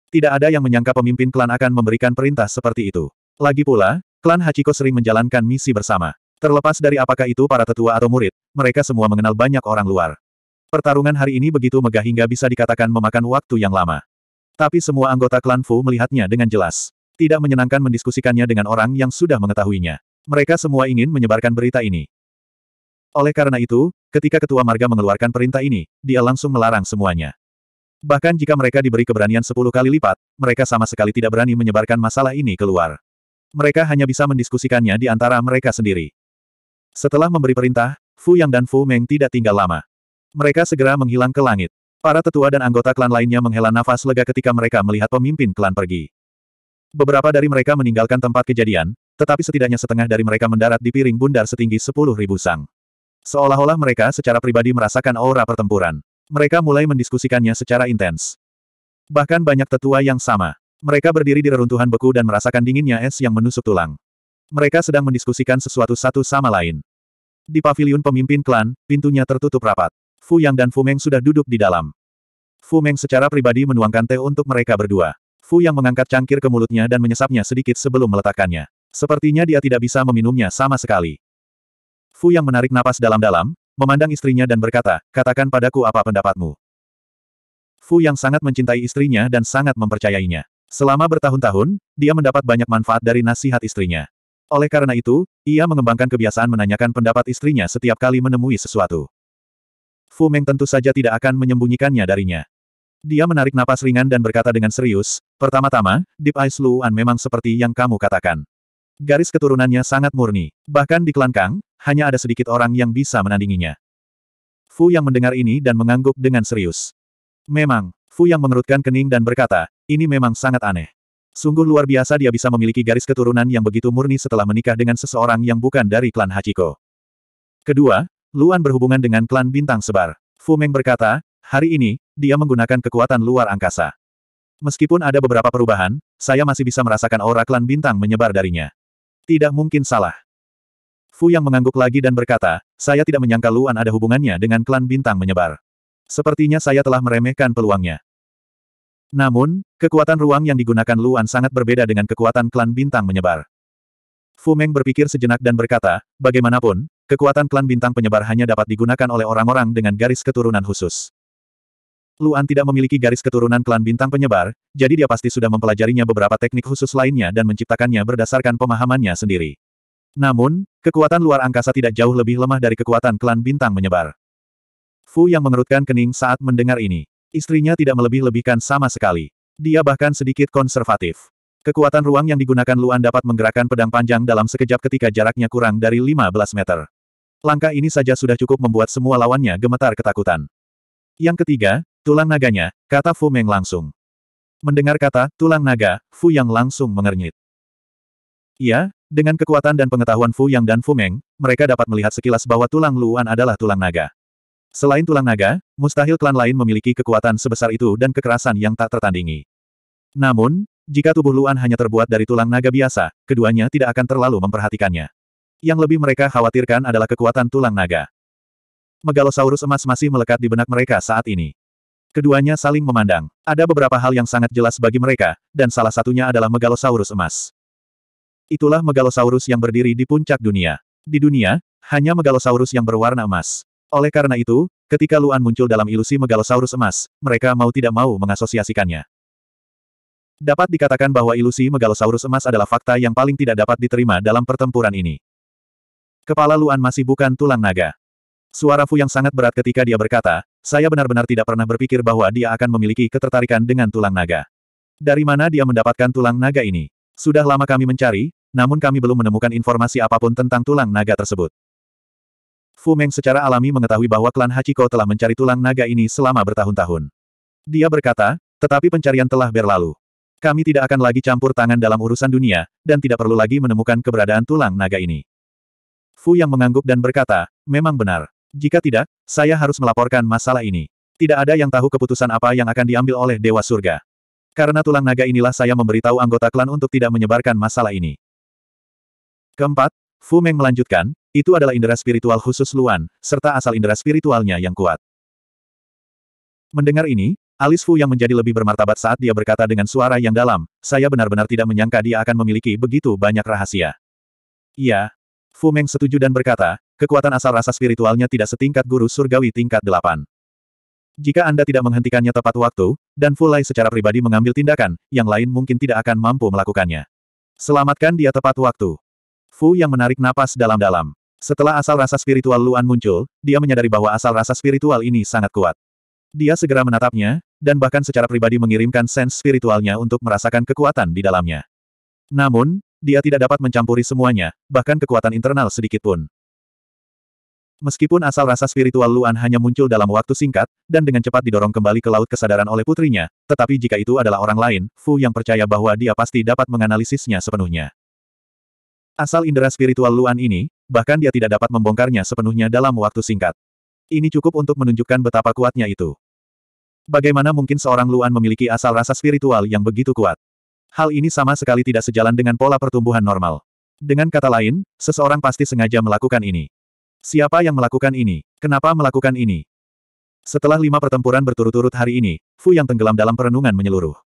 Speaker 1: Tidak ada yang menyangka pemimpin klan akan memberikan perintah seperti itu. Lagi pula, klan Hachiko sering menjalankan misi bersama. Terlepas dari apakah itu para tetua atau murid, mereka semua mengenal banyak orang luar. Pertarungan hari ini begitu megah hingga bisa dikatakan memakan waktu yang lama. Tapi semua anggota klan Fu melihatnya dengan jelas. Tidak menyenangkan mendiskusikannya dengan orang yang sudah mengetahuinya. Mereka semua ingin menyebarkan berita ini. Oleh karena itu, ketika Ketua Marga mengeluarkan perintah ini, dia langsung melarang semuanya. Bahkan jika mereka diberi keberanian sepuluh kali lipat, mereka sama sekali tidak berani menyebarkan masalah ini keluar. Mereka hanya bisa mendiskusikannya di antara mereka sendiri. Setelah memberi perintah, Fu Yang dan Fu Meng tidak tinggal lama. Mereka segera menghilang ke langit. Para tetua dan anggota klan lainnya menghela nafas lega ketika mereka melihat pemimpin klan pergi. Beberapa dari mereka meninggalkan tempat kejadian, tetapi setidaknya setengah dari mereka mendarat di piring bundar setinggi sepuluh ribu sang. Seolah-olah mereka secara pribadi merasakan aura pertempuran. Mereka mulai mendiskusikannya secara intens. Bahkan banyak tetua yang sama. Mereka berdiri di reruntuhan beku dan merasakan dinginnya es yang menusuk tulang. Mereka sedang mendiskusikan sesuatu satu sama lain. Di pavilion pemimpin klan, pintunya tertutup rapat. Fu Yang dan Fu Meng sudah duduk di dalam. Fu Meng secara pribadi menuangkan teh untuk mereka berdua. Fu Yang mengangkat cangkir ke mulutnya dan menyesapnya sedikit sebelum meletakkannya. Sepertinya dia tidak bisa meminumnya sama sekali. Fu Yang menarik napas dalam-dalam, memandang istrinya dan berkata, katakan padaku apa pendapatmu. Fu yang sangat mencintai istrinya dan sangat mempercayainya. Selama bertahun-tahun, dia mendapat banyak manfaat dari nasihat istrinya. Oleh karena itu, ia mengembangkan kebiasaan menanyakan pendapat istrinya setiap kali menemui sesuatu. Fu Meng tentu saja tidak akan menyembunyikannya darinya. Dia menarik napas ringan dan berkata dengan serius, pertama-tama, Deep Eyes Luan memang seperti yang kamu katakan. Garis keturunannya sangat murni. Bahkan di klan Kang, hanya ada sedikit orang yang bisa menandinginya. Fu yang mendengar ini dan mengangguk dengan serius. Memang, Fu yang mengerutkan kening dan berkata, ini memang sangat aneh. Sungguh luar biasa dia bisa memiliki garis keturunan yang begitu murni setelah menikah dengan seseorang yang bukan dari klan Hachiko. Kedua, Luan berhubungan dengan klan Bintang Sebar. Fu Meng berkata, hari ini, dia menggunakan kekuatan luar angkasa. Meskipun ada beberapa perubahan, saya masih bisa merasakan aura klan Bintang menyebar darinya. Tidak mungkin salah. Fu yang mengangguk lagi dan berkata, saya tidak menyangka Luan ada hubungannya dengan klan bintang menyebar. Sepertinya saya telah meremehkan peluangnya. Namun, kekuatan ruang yang digunakan Luan sangat berbeda dengan kekuatan klan bintang menyebar. Fu Meng berpikir sejenak dan berkata, bagaimanapun, kekuatan klan bintang penyebar hanya dapat digunakan oleh orang-orang dengan garis keturunan khusus. Luan tidak memiliki garis keturunan klan bintang penyebar, jadi dia pasti sudah mempelajarinya beberapa teknik khusus lainnya dan menciptakannya berdasarkan pemahamannya sendiri. Namun, kekuatan luar angkasa tidak jauh lebih lemah dari kekuatan klan bintang menyebar. Fu yang mengerutkan kening saat mendengar ini. Istrinya tidak melebih-lebihkan sama sekali. Dia bahkan sedikit konservatif. Kekuatan ruang yang digunakan Luan dapat menggerakkan pedang panjang dalam sekejap ketika jaraknya kurang dari 15 meter. Langkah ini saja sudah cukup membuat semua lawannya gemetar ketakutan. Yang ketiga, Tulang naganya, kata Fu Meng langsung. Mendengar kata, tulang naga, Fu Yang langsung mengernyit. Iya, dengan kekuatan dan pengetahuan Fu Yang dan Fu Meng, mereka dapat melihat sekilas bahwa tulang Luan adalah tulang naga. Selain tulang naga, mustahil klan lain memiliki kekuatan sebesar itu dan kekerasan yang tak tertandingi. Namun, jika tubuh Luan hanya terbuat dari tulang naga biasa, keduanya tidak akan terlalu memperhatikannya. Yang lebih mereka khawatirkan adalah kekuatan tulang naga. Megalosaurus emas masih melekat di benak mereka saat ini. Keduanya saling memandang. Ada beberapa hal yang sangat jelas bagi mereka, dan salah satunya adalah Megalosaurus emas. Itulah Megalosaurus yang berdiri di puncak dunia. Di dunia, hanya Megalosaurus yang berwarna emas. Oleh karena itu, ketika Luan muncul dalam ilusi Megalosaurus emas, mereka mau tidak mau mengasosiasikannya. Dapat dikatakan bahwa ilusi Megalosaurus emas adalah fakta yang paling tidak dapat diterima dalam pertempuran ini. Kepala Luan masih bukan tulang naga. Suara Fu yang sangat berat ketika dia berkata, saya benar-benar tidak pernah berpikir bahwa dia akan memiliki ketertarikan dengan tulang naga. Dari mana dia mendapatkan tulang naga ini? Sudah lama kami mencari, namun kami belum menemukan informasi apapun tentang tulang naga tersebut. Fu Meng secara alami mengetahui bahwa klan Hachiko telah mencari tulang naga ini selama bertahun-tahun. Dia berkata, tetapi pencarian telah berlalu. Kami tidak akan lagi campur tangan dalam urusan dunia, dan tidak perlu lagi menemukan keberadaan tulang naga ini. Fu yang mengangguk dan berkata, memang benar. Jika tidak, saya harus melaporkan masalah ini. Tidak ada yang tahu keputusan apa yang akan diambil oleh Dewa Surga. Karena tulang naga inilah saya memberitahu anggota klan untuk tidak menyebarkan masalah ini. Keempat, Fu Meng melanjutkan, itu adalah indera spiritual khusus Luan, serta asal indera spiritualnya yang kuat. Mendengar ini, alis Fu yang menjadi lebih bermartabat saat dia berkata dengan suara yang dalam, saya benar-benar tidak menyangka dia akan memiliki begitu banyak rahasia. Iya. Fu Meng setuju dan berkata, kekuatan asal rasa spiritualnya tidak setingkat guru surgawi tingkat delapan. Jika Anda tidak menghentikannya tepat waktu, dan Fulai secara pribadi mengambil tindakan, yang lain mungkin tidak akan mampu melakukannya. Selamatkan dia tepat waktu. Fu yang menarik napas dalam-dalam. Setelah asal rasa spiritual Luan muncul, dia menyadari bahwa asal rasa spiritual ini sangat kuat. Dia segera menatapnya, dan bahkan secara pribadi mengirimkan sens spiritualnya untuk merasakan kekuatan di dalamnya. Namun, dia tidak dapat mencampuri semuanya, bahkan kekuatan internal sedikit pun. Meskipun asal rasa spiritual Luan hanya muncul dalam waktu singkat, dan dengan cepat didorong kembali ke laut kesadaran oleh putrinya, tetapi jika itu adalah orang lain, Fu yang percaya bahwa dia pasti dapat menganalisisnya sepenuhnya. Asal indera spiritual Luan ini, bahkan dia tidak dapat membongkarnya sepenuhnya dalam waktu singkat. Ini cukup untuk menunjukkan betapa kuatnya itu. Bagaimana mungkin seorang Luan memiliki asal rasa spiritual yang begitu kuat? Hal ini sama sekali tidak sejalan dengan pola pertumbuhan normal. Dengan kata lain, seseorang pasti sengaja melakukan ini. Siapa yang melakukan ini? Kenapa melakukan ini? Setelah lima pertempuran berturut-turut hari ini, Fu yang tenggelam dalam perenungan menyeluruh.